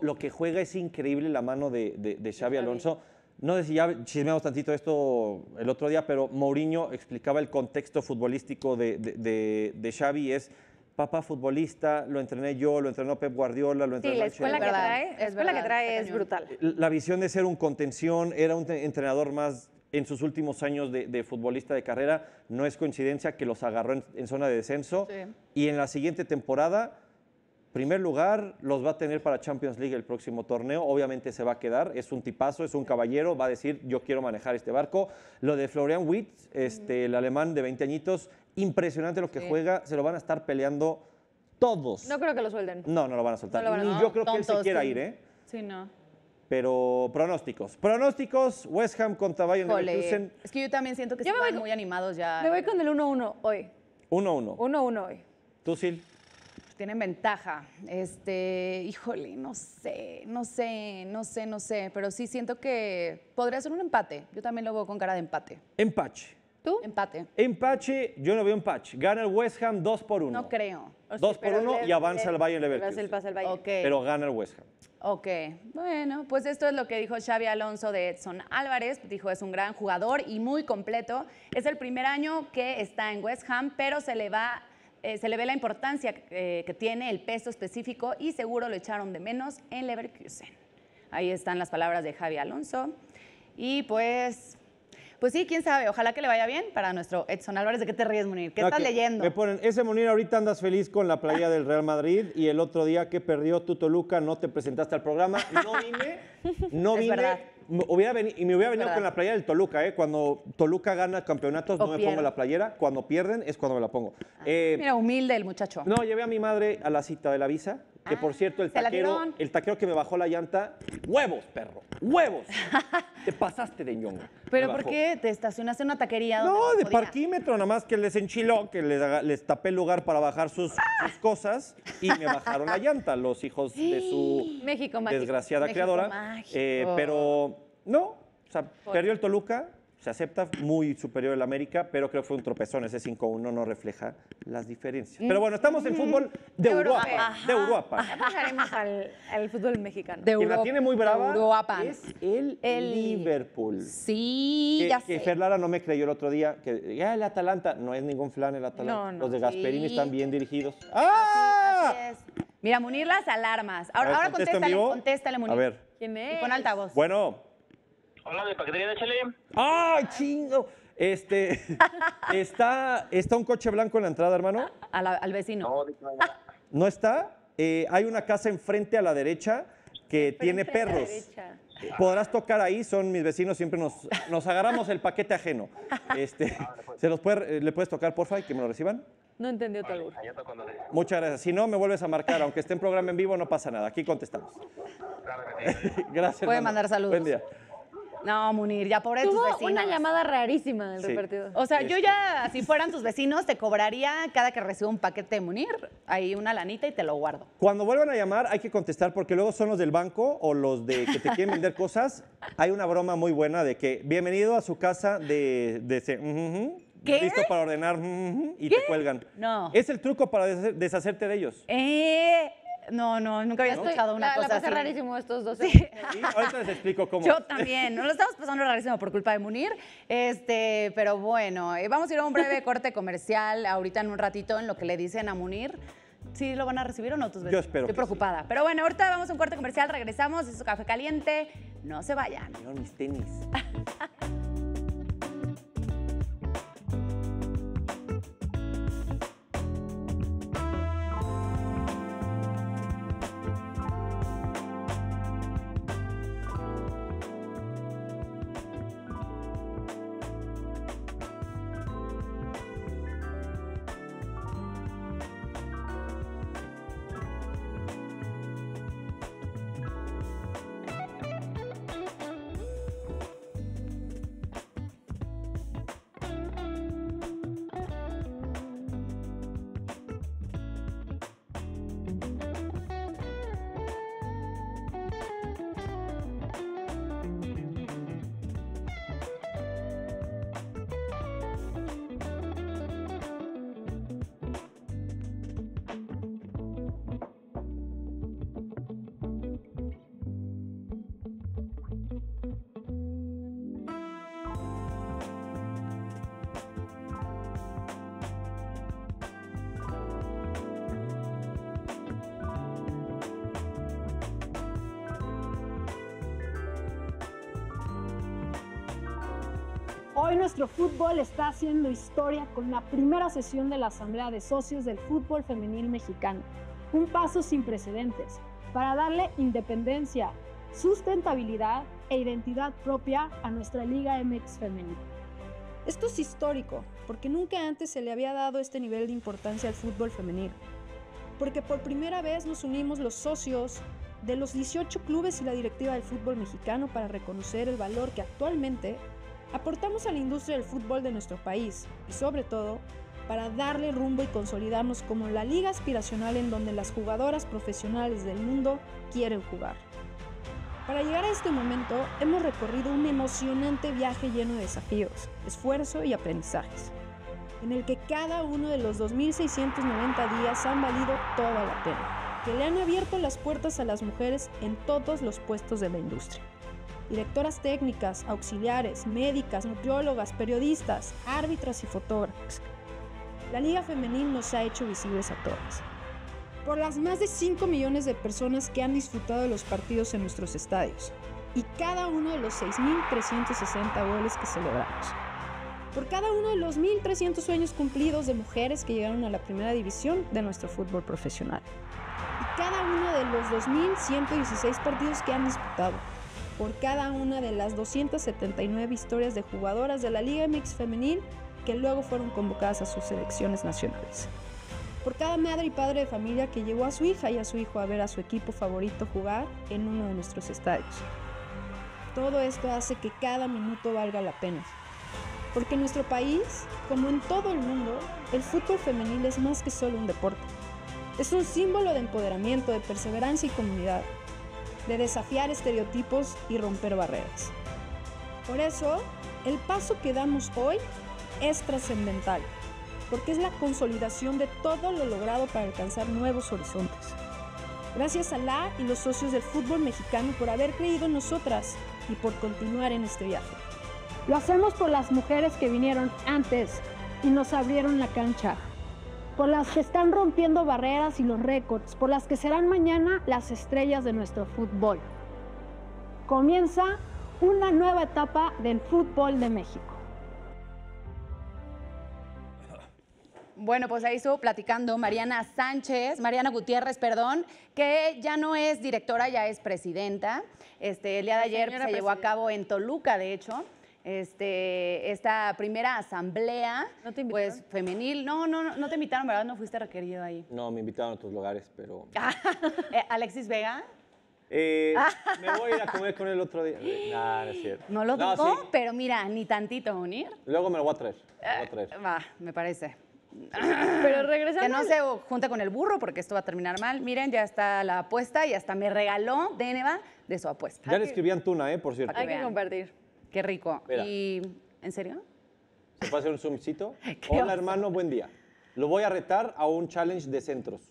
lo que juega es increíble la mano de, Xavi Alonso. No sé si ya chismeamos tantito esto el otro día, pero Mourinho explicaba el contexto futbolístico de, Xavi, es papá futbolista, lo entrené yo, lo entrenó Pep Guardiola, lo entrenó... Sí, la escuela, que la que trae es brutal. La visión de ser un contención, era un entrenador más en sus últimos años de, futbolista de carrera. No es coincidencia que los agarró en, zona de descenso. Y en la siguiente temporada, primer lugar, los va a tener para Champions League el próximo torneo. Obviamente se va a quedar. Es un tipazo, es un caballero. Va a decir, yo quiero manejar este barco. Lo de Florian Witt, este, el alemán de 20 añitos, impresionante lo que juega. Se lo van a estar peleando todos. No creo que lo suelten. No, no lo van a soltar. yo creo que él se quiera ir, ¿eh? Sí, no. Pero pronósticos. Pronósticos, West Ham contra Bayern Es que yo también siento que están muy animados ya. Me voy con el 1-1 hoy. 1-1. 1-1 hoy. ¿Tú, Sil? Tienen ventaja. Este, híjole, no sé, no sé, no sé, no sé. Pero sí siento que podría ser un empate. Yo también lo veo con cara de empate. Empache. ¿Tú? Empate. Empache, yo no veo empache. Gana el West Ham 2 por 1. No creo. 2 por 1 y avanza el, Bayern Leverkusen. Pero gana el West Ham. Ok, bueno, pues esto es lo que dijo Xavi Alonso de Edson Álvarez. Dijo, es un gran jugador y muy completo. Es el primer año que está en West Ham, pero se le va... Eh, se le ve la importancia eh, que tiene, el peso específico y seguro lo echaron de menos en Leverkusen. Ahí están las palabras de Xavi Alonso. Y pues pues sí, quién sabe. Ojalá que le vaya bien para nuestro Edson Álvarez. ¿De qué te ríes, Munir? ¿Qué estás leyendo? Me ponen, ese Munir, ahorita andas feliz con la playa del Real Madrid y el otro día que perdió tu Toluca no te presentaste al programa. No vine, no vine. Es y me hubiera venido con la playera del Toluca, ¿eh? Cuando Toluca gana campeonatos, no me pongo la playera. Cuando pierden, es cuando me la pongo. Ah, eh, mira, humilde el muchacho. No, llevé a mi madre a la cita de la visa que por cierto, el taquero, el taquero que me bajó la llanta, huevos, perro, huevos. te pasaste de ñonga. ¿Pero por qué te estacionaste en una taquería? no, de parquímetro, nada más que les enchiló, que les, tapé el lugar para bajar sus, cosas y me bajaron la llanta, los hijos de su México desgraciada creadora. Eh, pero no, o sea, perdió el Toluca, se acepta muy superior el América, pero creo que fue un tropezón. Ese 5-1 no refleja las diferencias. Pero bueno, estamos en mm. fútbol de, Europa. De Europa. pasaremos pues al, fútbol mexicano. De la tiene muy brava es el, Liverpool. Sí, ya sé. Que Gerlara no me creyó el otro día. Que ya el Atalanta, no es ningún flan el Atalanta. Los de Gasperini están bien dirigidos. Así, ¡Ah! es. Mira, Munir las alarmas. Ahora, contéstale, Munir. A ver. ¿Quién es? Y altavoz. Bueno. Hola, de paquetería de Chile. ¡Ay, chingo! Este, está, ¿está un coche blanco en la entrada, hermano? al vecino. No, está? Eh, hay una casa enfrente a la derecha que tiene perros. Eh, podrás tocar ahí, son mis vecinos, siempre nos, nos agarramos el paquete ajeno. Este, ah, se los puede- eh, ¿Le puedes tocar, porfa, y que me lo reciban? No entendió tu Muchas gracias. Si no, me vuelves a marcar, aunque esté en programa en vivo, no pasa nada. Aquí contestamos. Gracias. Puede mandar saludos. Buen día. No, Munir, ya por Tuvo tus una llamada rarísima del repartidor. O sea, yo ya, este. si fueran tus vecinos, te cobraría cada que recibo un paquete de Munir, ahí una lanita y te lo guardo. Cuando vuelvan a llamar hay que contestar porque luego son los del banco o los de que te quieren vender cosas. Hay una broma muy buena de que bienvenido a su casa de, de ese, listo para ordenar y te cuelgan. No. Es el truco para deshacerte de ellos. Eh, no, no, nunca había escuchado una cosa la pasé rarísimo estos dos. ahorita les explico cómo. Yo también. No lo estamos pasando rarísimo por culpa de Munir. Este, pero bueno, eh, vamos a ir a un breve corte comercial ahorita en un ratito en lo que le dicen a Munir. ¿Sí lo van a recibir o no tus veces? Yo espero. Estoy preocupada. Pero bueno, ahorita vamos a un corte comercial, regresamos, es su café caliente. No se vayan. no, mis tenis. está haciendo historia con la primera sesión de la Asamblea de Socios del Fútbol Femenil Mexicano. Un paso sin precedentes para darle independencia, sustentabilidad e identidad propia a nuestra Liga MX Femenil. Esto es histórico, porque nunca antes se le había dado este nivel de importancia al fútbol femenil. Porque por primera vez nos unimos los socios de los 18 clubes y la directiva del fútbol mexicano para reconocer el valor que actualmente aportamos a la industria del fútbol de nuestro país y sobre todo para darle rumbo y consolidarnos como la liga aspiracional en donde las jugadoras profesionales del mundo quieren jugar. Para llegar a este momento hemos recorrido un emocionante viaje lleno de desafíos, esfuerzo y aprendizajes, en el que cada uno de los 2.690 días han valido toda la pena, que le han abierto las puertas a las mujeres en todos los puestos de la industria directoras técnicas, auxiliares, médicas, nutriólogas, periodistas, árbitras y fotógrafos. La Liga Femenil nos ha hecho visibles a todas. Por las más de 5 millones de personas que han disfrutado de los partidos en nuestros estadios y cada uno de los 6.360 goles que celebramos. Por cada uno de los 1.300 sueños cumplidos de mujeres que llegaron a la primera división de nuestro fútbol profesional. Y cada uno de los 2.116 partidos que han disputado por cada una de las 279 historias de jugadoras de la Liga MX femenil que luego fueron convocadas a sus selecciones nacionales. Por cada madre y padre de familia que llevó a su hija y a su hijo a ver a su equipo favorito jugar en uno de nuestros estadios. Todo esto hace que cada minuto valga la pena. Porque en nuestro país, como en todo el mundo, el fútbol femenil es más que solo un deporte. Es un símbolo de empoderamiento, de perseverancia y comunidad de desafiar estereotipos y romper barreras. Por eso, el paso que damos hoy es trascendental, porque es la consolidación de todo lo logrado para alcanzar nuevos horizontes. Gracias a la y los socios del fútbol mexicano por haber creído en nosotras y por continuar en este viaje. Lo hacemos por las mujeres que vinieron antes y nos abrieron la cancha por las que están rompiendo barreras y los récords, por las que serán mañana las estrellas de nuestro fútbol. Comienza una nueva etapa del fútbol de México. Bueno, pues ahí estuvo platicando Mariana Sánchez, Mariana Gutiérrez, perdón, que ya no es directora, ya es presidenta. Este, el día de ayer se llevó a cabo en Toluca, de hecho, este, esta primera asamblea pues, femenil. No, no, no, te invitaron, ¿verdad? No fuiste requerido ahí. No, me invitaron a otros lugares, pero... Eh, ¿Alexis Vega? Eh, me voy a ir a comer con él otro día. No, no es cierto. No lo tocó, pero mira, ni tantito unir. Luego me lo voy a traer. Eh, va, me parece. Pero regresando. Que no se junta con el burro porque esto va a terminar mal. Miren, ya está la apuesta y hasta me regaló Deneva de su apuesta. Ya le escribían tuna, ¿eh? Por cierto. Hay que compartir. Qué rico. ¿Y en serio? ¿Se puede hacer un zoomcito? Hola, hermano, buen día. Lo voy a retar a un challenge de centros.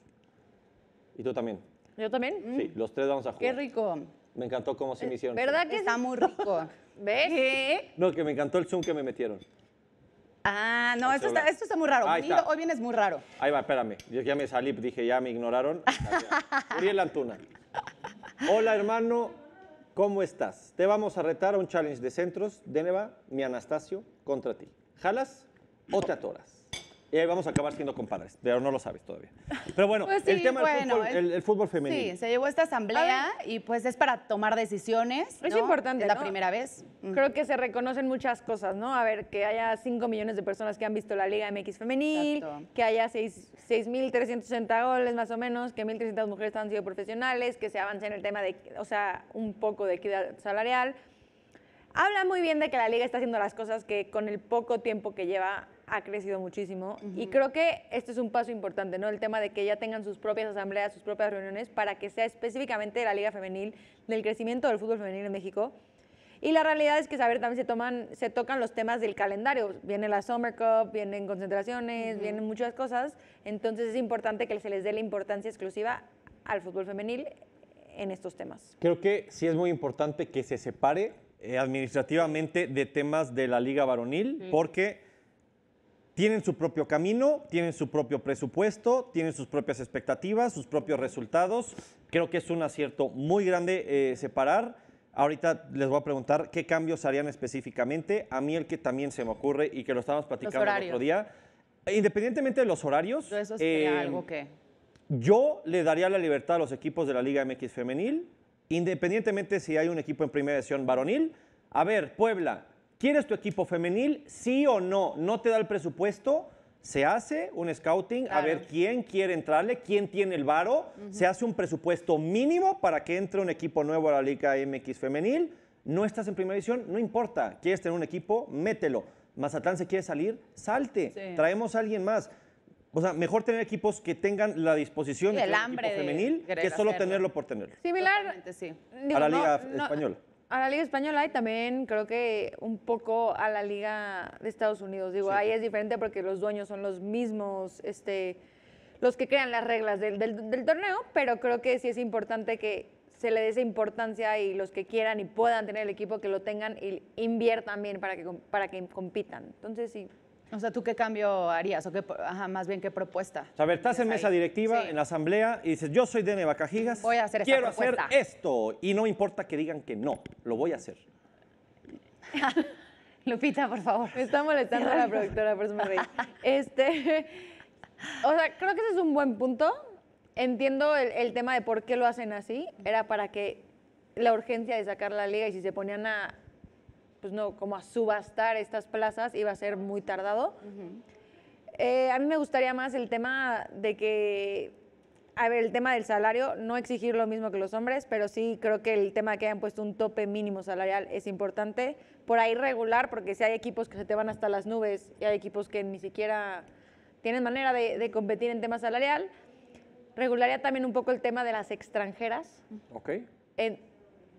Y tú también. ¿Yo también? Sí, mm. los tres vamos a jugar. Qué rico. Me encantó cómo se eh, me hicieron. ¿Verdad que está muy rico? ¿Ves? No, que me encantó el zoom que me metieron. Ah, no, esto está, muy raro. Hoy vienes muy raro. Ahí va, espérame. Yo ya me salí, dije, ya me ignoraron. Uriel Antuna. Hola, hermano. ¿Cómo estás? Te vamos a retar a un challenge de centros, Deneva, mi Anastasio, contra ti. ¿Jalas o te atoras? y vamos a acabar siendo compadres, pero no lo sabes todavía. Pero bueno, pues el tema del fútbol, el, femenino. Sí, se llevó esta asamblea y pues es para tomar decisiones. Es importante. Es la primera vez. Mm. Creo que se reconocen muchas cosas, ¿no? A ver, que haya 5 millones de personas que han visto la Liga MX femenil, que haya 6.360 goles más o menos, que 1.300 mujeres han sido profesionales, que se avance en el tema de, o sea, un poco de equidad salarial. Habla muy bien de que la liga está haciendo las cosas que con el poco tiempo que lleva ha crecido muchísimo y creo que este es un paso importante, ¿no? El tema de que ya tengan sus propias asambleas, sus propias reuniones para que sea específicamente la Liga Femenil, del crecimiento del fútbol femenil en México. Y la realidad es que, saber, también se, toman, se tocan los temas del calendario. Viene la Summer Cup, vienen concentraciones, vienen muchas cosas. Entonces es importante que se les dé la importancia exclusiva al fútbol femenil en estos temas. Creo que sí es muy importante que se separe eh, administrativamente de temas de la Liga Varonil, porque tienen su propio camino, tienen su propio presupuesto, tienen sus propias expectativas, sus propios resultados. Creo que es un acierto muy grande eh, separar. Ahorita les voy a preguntar qué cambios harían específicamente. A mí el que también se me ocurre y que lo estábamos platicando el otro día, independientemente de los horarios, eh, algo que... yo le daría la libertad a los equipos de la Liga MX femenil, independientemente si hay un equipo en primera edición varonil. A ver, Puebla, ¿Quieres tu equipo femenil? Sí o no. ¿No te da el presupuesto? Se hace un scouting a, ver. quién quiere entrarle, quién tiene el varo. Se hace un presupuesto mínimo para que entre un equipo nuevo a la Liga MX femenil. No estás en primera división, no importa. ¿Quieres tener un equipo? Mételo. Mazatlán se quiere salir, salte. Traemos a alguien más. O sea, mejor tener equipos que tengan la disposición del equipo femenil que solo tenerlo por tenerlo. Similar sí. a la Liga Española a la Liga Española y también creo que un poco a la Liga de Estados Unidos. Digo, ahí es diferente porque los dueños son los mismos, este, los que crean las reglas del, torneo, pero creo que sí es importante que se le dé esa importancia y los que quieran y puedan tener el equipo que lo tengan y inviertan bien para que, para que compitan. Entonces sí, o sea, ¿tú qué cambio harías? O qué, más bien, ¿qué propuesta? O sea, ver, estás en mesa directiva, en la asamblea, y dices, yo soy de Neva Cajigas, voy a hacer quiero hacer esto, y no importa que digan que no, lo voy a hacer. Lupita, por favor. Me está molestando la productora, por eso me reí. Este, o sea, creo que ese es un buen punto. Entiendo el tema de por qué lo hacen así. Era para que la urgencia de sacar la liga y si se ponían a pues no, como a subastar estas plazas, iba a ser muy tardado. Eh, a mí me gustaría más el tema de que, a ver, el tema del salario, no exigir lo mismo que los hombres, pero sí creo que el tema de que hayan puesto un tope mínimo salarial es importante. Por ahí regular, porque si hay equipos que se te van hasta las nubes y hay equipos que ni siquiera tienen manera de, de competir en tema salarial. Regularía también un poco el tema de las extranjeras. Ok. En,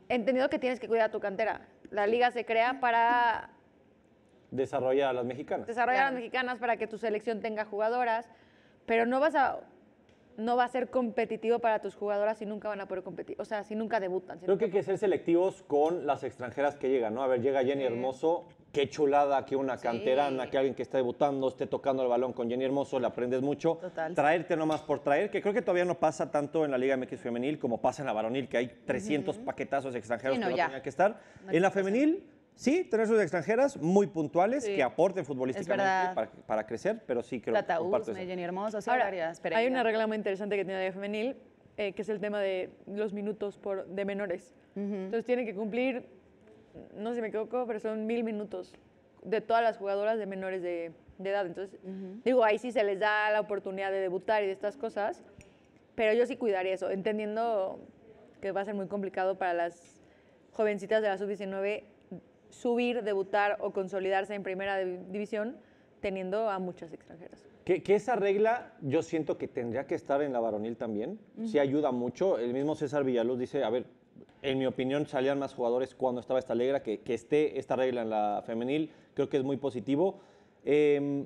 entendido que tienes que cuidar tu cantera. La liga se crea para... Desarrollar a las mexicanas. Desarrollar a las mexicanas para que tu selección tenga jugadoras, pero no vas a... No va a ser competitivo para tus jugadoras si nunca van a poder competir, o sea, si nunca debutan. Creo que hay que ser selectivos con las extranjeras que llegan, ¿no? A ver, llega Jenny Hermoso, qué chulada que una canterana, que alguien que está debutando esté tocando el balón con Jenny Hermoso, le aprendes mucho. Traerte nomás por traer, que creo que todavía no pasa tanto en la Liga MX femenil como pasa en la varonil, que hay 300 paquetazos extranjeros que no tenían que estar. en la femenil, sí, tener sus extranjeras muy puntuales que aporten futbolísticamente para, crecer, pero sí creo que Jenny Hermoso, Hay una regla muy interesante que tiene la Liga femenil, eh, que es el tema de los minutos por, de menores. Entonces tienen que cumplir no sé me equivoco, pero son mil minutos de todas las jugadoras de menores de, edad. Entonces, digo, ahí sí se les da la oportunidad de debutar y de estas cosas, pero yo sí cuidaría eso, entendiendo que va a ser muy complicado para las jovencitas de la sub-19 subir, debutar o consolidarse en primera división teniendo a muchas extranjeras. Que, esa regla yo siento que tendría que estar en la varonil también, si sí ayuda mucho. El mismo César Villaluz dice, a ver, en mi opinión, salían más jugadores cuando estaba esta alegra que, que esté esta regla en la femenil, creo que es muy positivo. Em,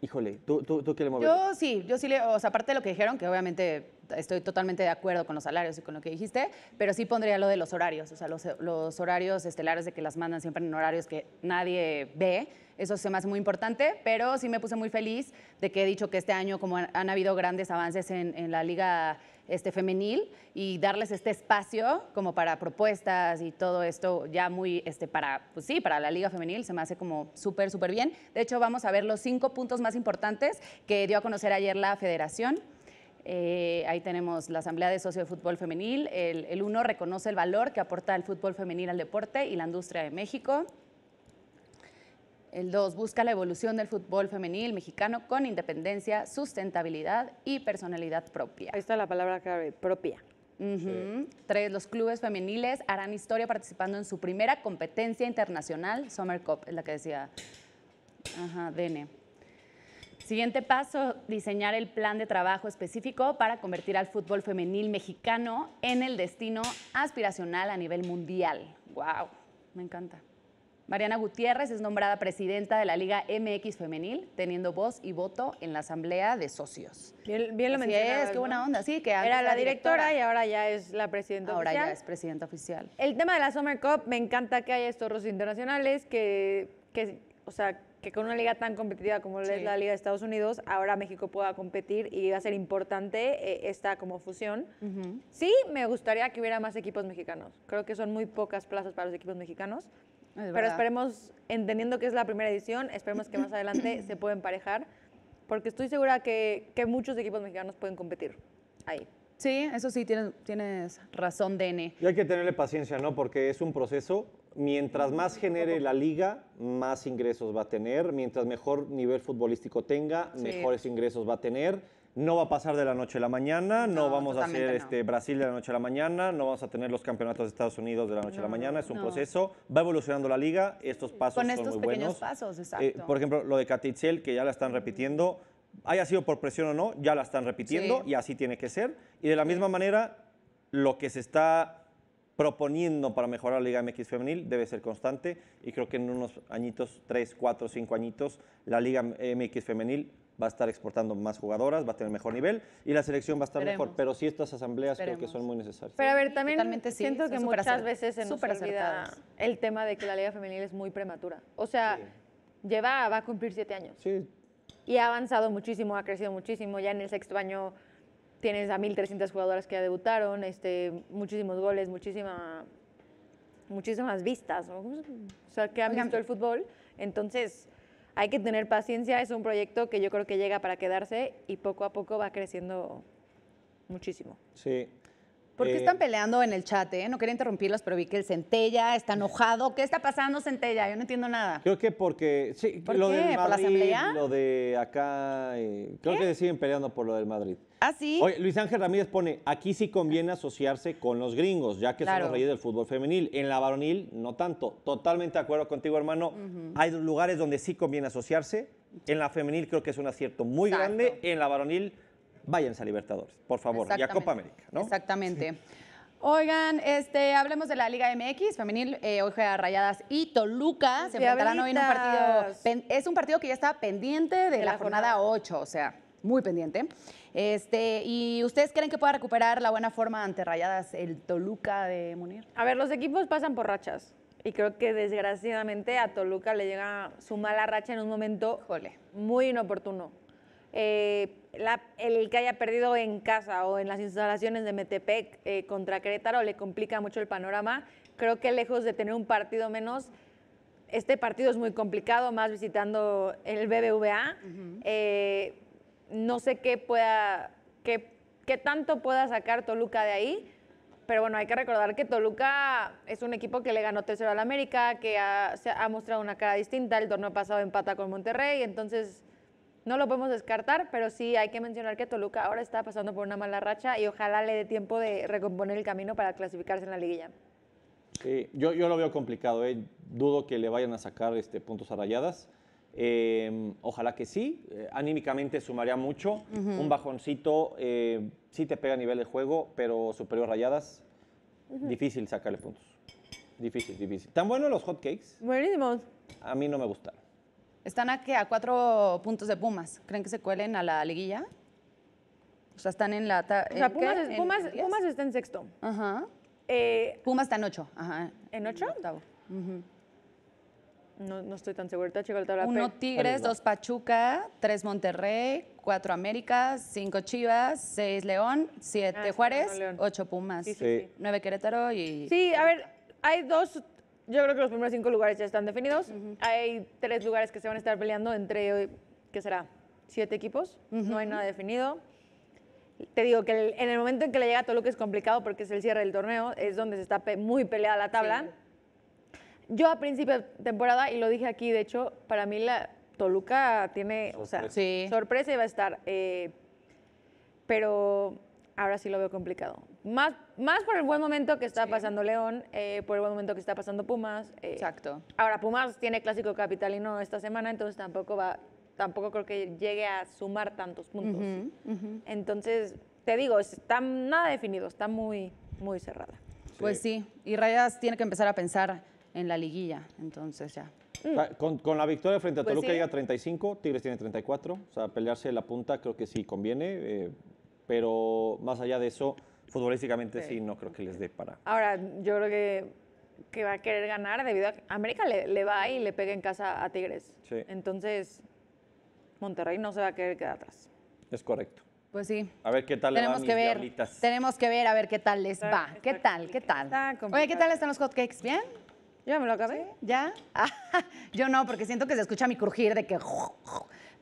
híjole, ¿tú, tú, qué le Yo sí, yo sí le, o sea, aparte de lo que dijeron, que obviamente estoy totalmente de acuerdo con los salarios y con lo que dijiste, pero sí pondría lo de los horarios, o sea, los, horarios estelares de que las mandan siempre en horarios que nadie ve, eso se me hace muy importante, pero sí me puse muy feliz de que he dicho que este año, como han, han habido grandes avances en, en la liga este, femenil y darles este espacio como para propuestas y todo esto ya muy este, para, pues sí, para la liga femenil se me hace como súper, súper bien. De hecho, vamos a ver los cinco puntos más importantes que dio a conocer ayer la federación. Eh, ahí tenemos la Asamblea de Socio de Fútbol Femenil. El, el uno reconoce el valor que aporta el fútbol femenil al deporte y la industria de México. El 2 busca la evolución del fútbol femenil mexicano con independencia, sustentabilidad y personalidad propia. Ahí está la palabra clave, propia. Tres, los clubes femeniles harán historia participando en su primera competencia internacional, Summer Cup, es la que decía DN. Siguiente paso, diseñar el plan de trabajo específico para convertir al fútbol femenil mexicano en el destino aspiracional a nivel mundial. ¡Wow! Me encanta. Mariana Gutiérrez es nombrada presidenta de la Liga MX Femenil, teniendo voz y voto en la asamblea de socios. Bien, bien lo Sí, es, qué buena onda. Sí, que era la directora, y ahora ya es la presidenta ahora oficial. Ahora ya es presidenta oficial. El tema de la Summer Cup, me encanta que haya estos roces internacionales, que, que, o sea, que con una liga tan competitiva como es la Liga de Estados Unidos, ahora México pueda competir y va a ser importante eh, esta como fusión. Sí, me gustaría que hubiera más equipos mexicanos. Creo que son muy pocas plazas para los equipos mexicanos. Ah, Pero esperemos, entendiendo que es la primera edición, esperemos que más adelante se pueda emparejar, porque estoy segura que, que muchos equipos mexicanos pueden competir ahí. Sí, eso sí, tienes, tienes razón, Dene. Y hay que tenerle paciencia, ¿no? Porque es un proceso. Mientras más genere la liga, más ingresos va a tener. Mientras mejor nivel futbolístico tenga, mejores ingresos va a tener. No va a pasar de la noche a la mañana, no, vamos a hacer este, Brasil de la noche a la mañana, no vamos a tener los campeonatos de Estados Unidos de la noche a la mañana, es un proceso, va evolucionando la liga, estos pasos Con estos pequeños pasos, eh, exacto. por ejemplo, lo de Katitzel, que ya la están repitiendo, haya sido por presión o no, ya la están repitiendo y así tiene que ser. Y de la misma manera, lo que se está proponiendo para mejorar la Liga MX femenil debe ser constante y creo que en unos añitos, tres, cuatro, cinco añitos, la Liga MX femenil va a estar exportando más jugadoras, va a tener mejor nivel y la selección va a estar mejor. Pero sí estas asambleas creo que son muy necesarias. Pero a ver, también siento que muchas veces se nos olvida el tema de que la liga femenil es muy prematura. O sea, lleva, va a cumplir siete años. Sí. Y ha avanzado muchísimo, ha crecido muchísimo. Ya en el sexto año tienes a 1.300 jugadoras que ya debutaron, este, muchísimos goles, muchísima, muchísimas vistas, O sea, que han visto el fútbol. Entonces, hay que tener paciencia, es un proyecto que yo creo que llega para quedarse y poco a poco va creciendo muchísimo. Sí, ¿Por qué eh, están peleando en el chat? Eh? No quería interrumpirlos, pero vi que el Centella está enojado. ¿Qué está pasando, Centella? Yo no entiendo nada. Creo que porque. Sí, lo la asamblea? Lo de acá. Eh, creo que siguen peleando por lo del Madrid. Ah, sí. Luis Ángel Ramírez pone: aquí sí conviene asociarse con los gringos, ya que son los reyes del fútbol femenil. En la varonil, no tanto. Totalmente de acuerdo contigo, hermano. Hay lugares donde sí conviene asociarse. En la femenil, creo que es un acierto muy grande. En la varonil váyanse a Libertadores, por favor, y a Copa América. ¿no? Exactamente. Oigan, este, hablemos de la Liga MX femenil. Eh, hoy Rayadas y Toluca. Se enfrentarán hoy en un partido. es un partido que ya está pendiente de, la, jornada, 8, o sea, muy pendiente. Este, ¿Y ustedes creen que pueda recuperar la buena forma ante Rayadas el Toluca de Munir? A ver, los equipos pasan por rachas. Y creo que desgraciadamente a Toluca le llega su mala racha en un momento Jole. muy inoportuno. Eh, el que haya perdido en casa o en las instalaciones de Metepec eh, contra Querétaro le complica mucho el panorama. Creo que lejos de tener un partido menos, este partido es muy complicado, más visitando el BBVA. Eh, no sé qué pueda, qué, qué tanto pueda sacar Toluca de ahí. Pero bueno, hay que recordar que Toluca es un equipo que le ganó tercero al América, que ha, se ha mostrado una cara distinta. El torneo pasado empata con Monterrey. Entonces, no lo podemos descartar, pero sí hay que mencionar que Toluca ahora está pasando por una mala racha y ojalá le dé tiempo de recomponer el camino para clasificarse en la liguilla. Sí, yo, yo lo veo complicado, eh. dudo que le vayan a sacar este, puntos a rayadas. Em, ojalá que sí, eh, anímicamente sumaría mucho. Un bajoncito eh, sí te pega a nivel de juego, pero superior a rayadas, difícil sacarle puntos. Difícil, difícil. ¿Tan buenos los hotcakes? Buenísimos. A mí no me gustaron. Están aquí a cuatro puntos de Pumas. ¿Creen que se cuelen a la liguilla? O sea, están en la... O Pumas, está en sexto. Ajá. Eh, Pumas está en ocho. ¿En ocho? No, estoy tan segura. Uno Tigres, dos Pachuca, tres Monterrey, cuatro Américas, cinco Chivas, seis León, siete ah, Juárez, ocho Pumas, sí, sí. nueve Querétaro y... Sí, a ver, hay dos yo creo que los primeros cinco lugares ya están definidos. Hay tres lugares que se van a estar peleando entre, ¿qué será? Siete equipos. No hay nada definido. Te digo que en el momento en que le llega a Toluca es complicado, porque es el cierre del torneo, es donde se está muy peleada la tabla. Yo a principio de temporada, y lo dije aquí, de hecho, para mí la Toluca tiene, sorpresa. o sea, a estar. Eh, pero ahora sí lo veo complicado. Más, más por el buen momento que está pasando León, eh, por el buen momento que está pasando Pumas. Eh, Exacto. Ahora, Pumas tiene clásico capitalino esta semana, entonces tampoco va, tampoco creo que llegue a sumar tantos puntos. Entonces, te digo, está nada definido, está muy, muy cerrada. Pues sí, y Rayas tiene que empezar a pensar en la liguilla, entonces ya. Mm. Ah, con, con, la victoria frente a pues Toluca llega 35, Tigres tiene 34, o sea, pelearse la punta creo que sí conviene, eh, pero más allá de eso, futbolísticamente sí. no creo que les dé para. Ahora, yo creo que, va a querer ganar debido a que América le, va y le pega en casa a Tigres. Entonces, Monterrey no se va a querer quedar atrás. Es correcto. Pues sí. A ver qué tal tenemos va que ver, Tenemos que ver a ver qué tal les va. ¿Qué tal? ¿Qué tal? Oye, ¿qué tal están los hotcakes? ¿Bien? Yo me lo acabé. ¿Ya? yo no, porque siento que se escucha mi crujir de que...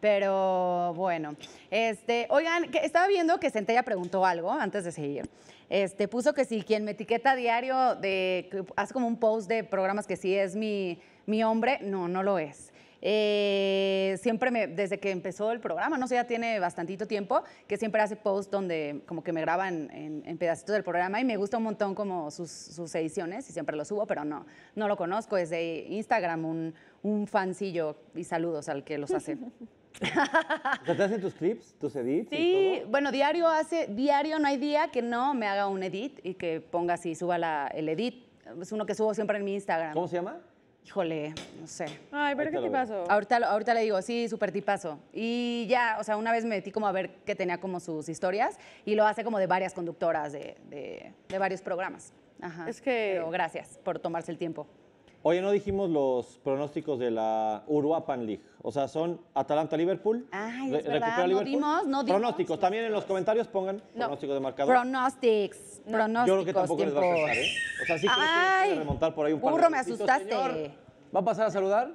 Pero bueno, este, oigan, que estaba viendo que Centella preguntó algo antes de seguir. Este, puso que si quien me etiqueta diario de hace como un post de programas que sí es mi, mi hombre, no, no lo es. Eh, siempre me, desde que empezó el programa, no sé, ya tiene bastantito tiempo, que siempre hace posts donde como que me graban en, pedacitos del programa y me gusta un montón como sus, sus, ediciones y siempre lo subo, pero no, no lo conozco, es de Instagram, un, un fancillo y saludos al que los hace. O ¿te hacen tus clips, tus edits? Sí, y todo? bueno, diario hace, diario no hay día que no me haga un edit y que ponga así, suba el edit. Es uno que subo siempre en mi Instagram. ¿Cómo se llama? Híjole, no sé. Ay, pero ¿qué tipazo? Ahorita, ahorita le digo, sí, súper tipazo. Y ya, o sea, una vez me metí como a ver que tenía como sus historias y lo hace como de varias conductoras de, de varios programas. Ajá. Es que... Pero gracias por tomarse el tiempo. Oye, no dijimos los pronósticos de la Uruapan League. O sea, son Atalanta-Liverpool. Ay, es verdad, no dimos, no dimos. Pronósticos, también en los comentarios pongan pronósticos de marcador. Pronósticos, pronósticos. Yo creo que tampoco les va a pasar, ¿eh? O sea, sí creo Ay, remontar por ahí un poco. burro, me asustaste. ¿Va a pasar a saludar?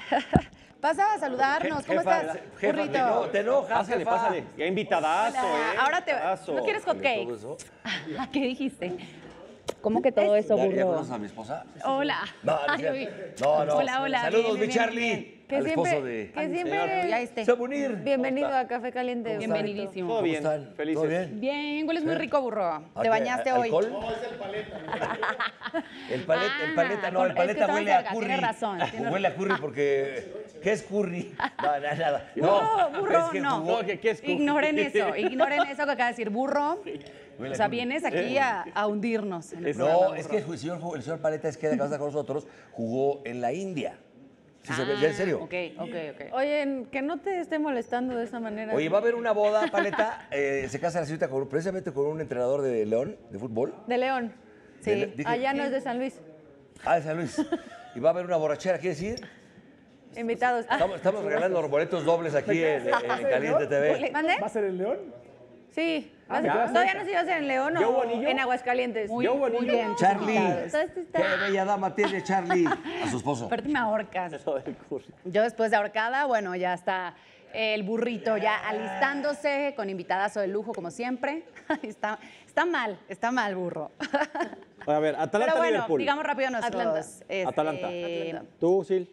Pasa a saludarnos. ¿Cómo estás? Jefa, burrito? No, te enojas. Pásale, jefa. pásale. Ya invitadazo, ¿eh? Ahora te. vas. ¿No quieres hot cake? ¿Qué dijiste? ¿Cómo que todo eso, burro? ¿Ya conoces a mi esposa? Hola. No, no, Hola, hola. Saludos, mi Charlie. Bien, que siempre, de... Que siempre... Ya este. Bienvenido a Café Caliente. Bienvenidísimo. ¿Todo bien? ¿Cómo están? ¿Todo bien? Bien. Hueles muy ¿Eh? rico, burro. ¿Te bañaste hoy? No, es el paleta. el, paleta el paleta, ah, no. El paleta huele a curry. Tiene razón. Huele a curry porque... ¿Qué es curry? No, nada. No, burro, no. Ignoren eso. Ignoren eso que acaba de decir. Burro... O sea, vienes eh, aquí a, hundirnos. no, es que el señor, el señor Paleta es que casa con nosotros, jugó en la India. en serio. Ah, ok, ok, ok. Oye, que no te esté molestando de esa manera. Oye, va a haber una boda, Paleta. Eh, se casa la señorita con, precisamente con un entrenador de León, de fútbol. De León. Sí. Allá no es de San Luis. Ah, de San Luis. y va a haber una borrachera, ¿quieres decir? Invitados. Estamos, estamos regalando boletos dobles aquí en, en Caliente TV. ¿Va a ser el León? Sí. Todavía no se iba a hacer en León o en Aguascalientes. Muy, Yo Muy bien, Charlie. Qué bella dama tiene Charlie a su esposo. Aparte me ahorcas. Yo después de ahorcada, bueno, ya está el burrito ya alistándose con invitadazo de lujo como siempre. Está, está mal, está mal burro. A ver, Atalanta Pero bueno, Liverpool. digamos rápido nosotros. Atlanta. Este, Atalanta. ¿Tú, Sil?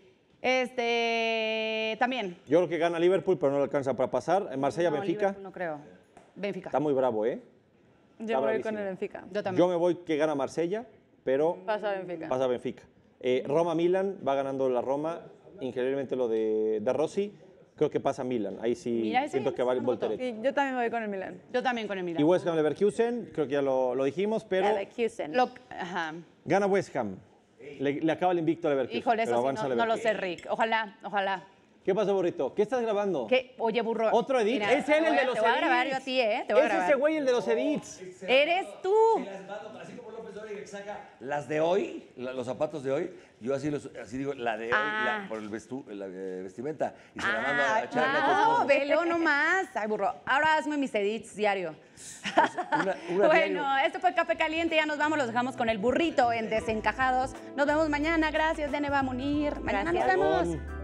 Este, también. Yo creo que gana Liverpool, pero no le alcanza para pasar. ¿En Marsella, Benfica. no creo. Benfica. Está muy bravo, ¿eh? Yo voy con el Benfica. Yo me voy que gana Marsella, pero pasa Benfica. Pasa Benfica. Eh, Roma-Milan, va ganando la Roma, increíblemente lo de, Rossi, creo que pasa Milan, ahí sí siento que va el voltear. yo también me voy con el Milan. Yo también con el Milan. Y West Ham Leverkusen, creo que ya lo, dijimos, pero... Leverkusen. Gana West Ham, le, acaba el invicto a Leverkusen. Híjole, eso sí, no lo sé, Rick. Ojalá, ojalá. ¿Qué pasa, burrito? ¿Qué estás grabando? Oye, burro. Otro edit. es él el, de los edits. Te voy a grabar yo a ti, ¿eh? es ese güey el de los edits. Eres tú. las así como López Dóriga saca las de hoy, los zapatos de hoy, yo así, los, digo, la de hoy, ah. por el la, eh, vestimenta. Y se la mando a ah, Charla. No, no velo nomás. Ay, burro. Ahora hazme mis edits diario. bueno, este esto fue Café Caliente. Ya nos vamos, los dejamos con el burrito en Desencajados. Nos vemos mañana. Gracias, Deneva Munir. Mañana Gracias. nos vemos.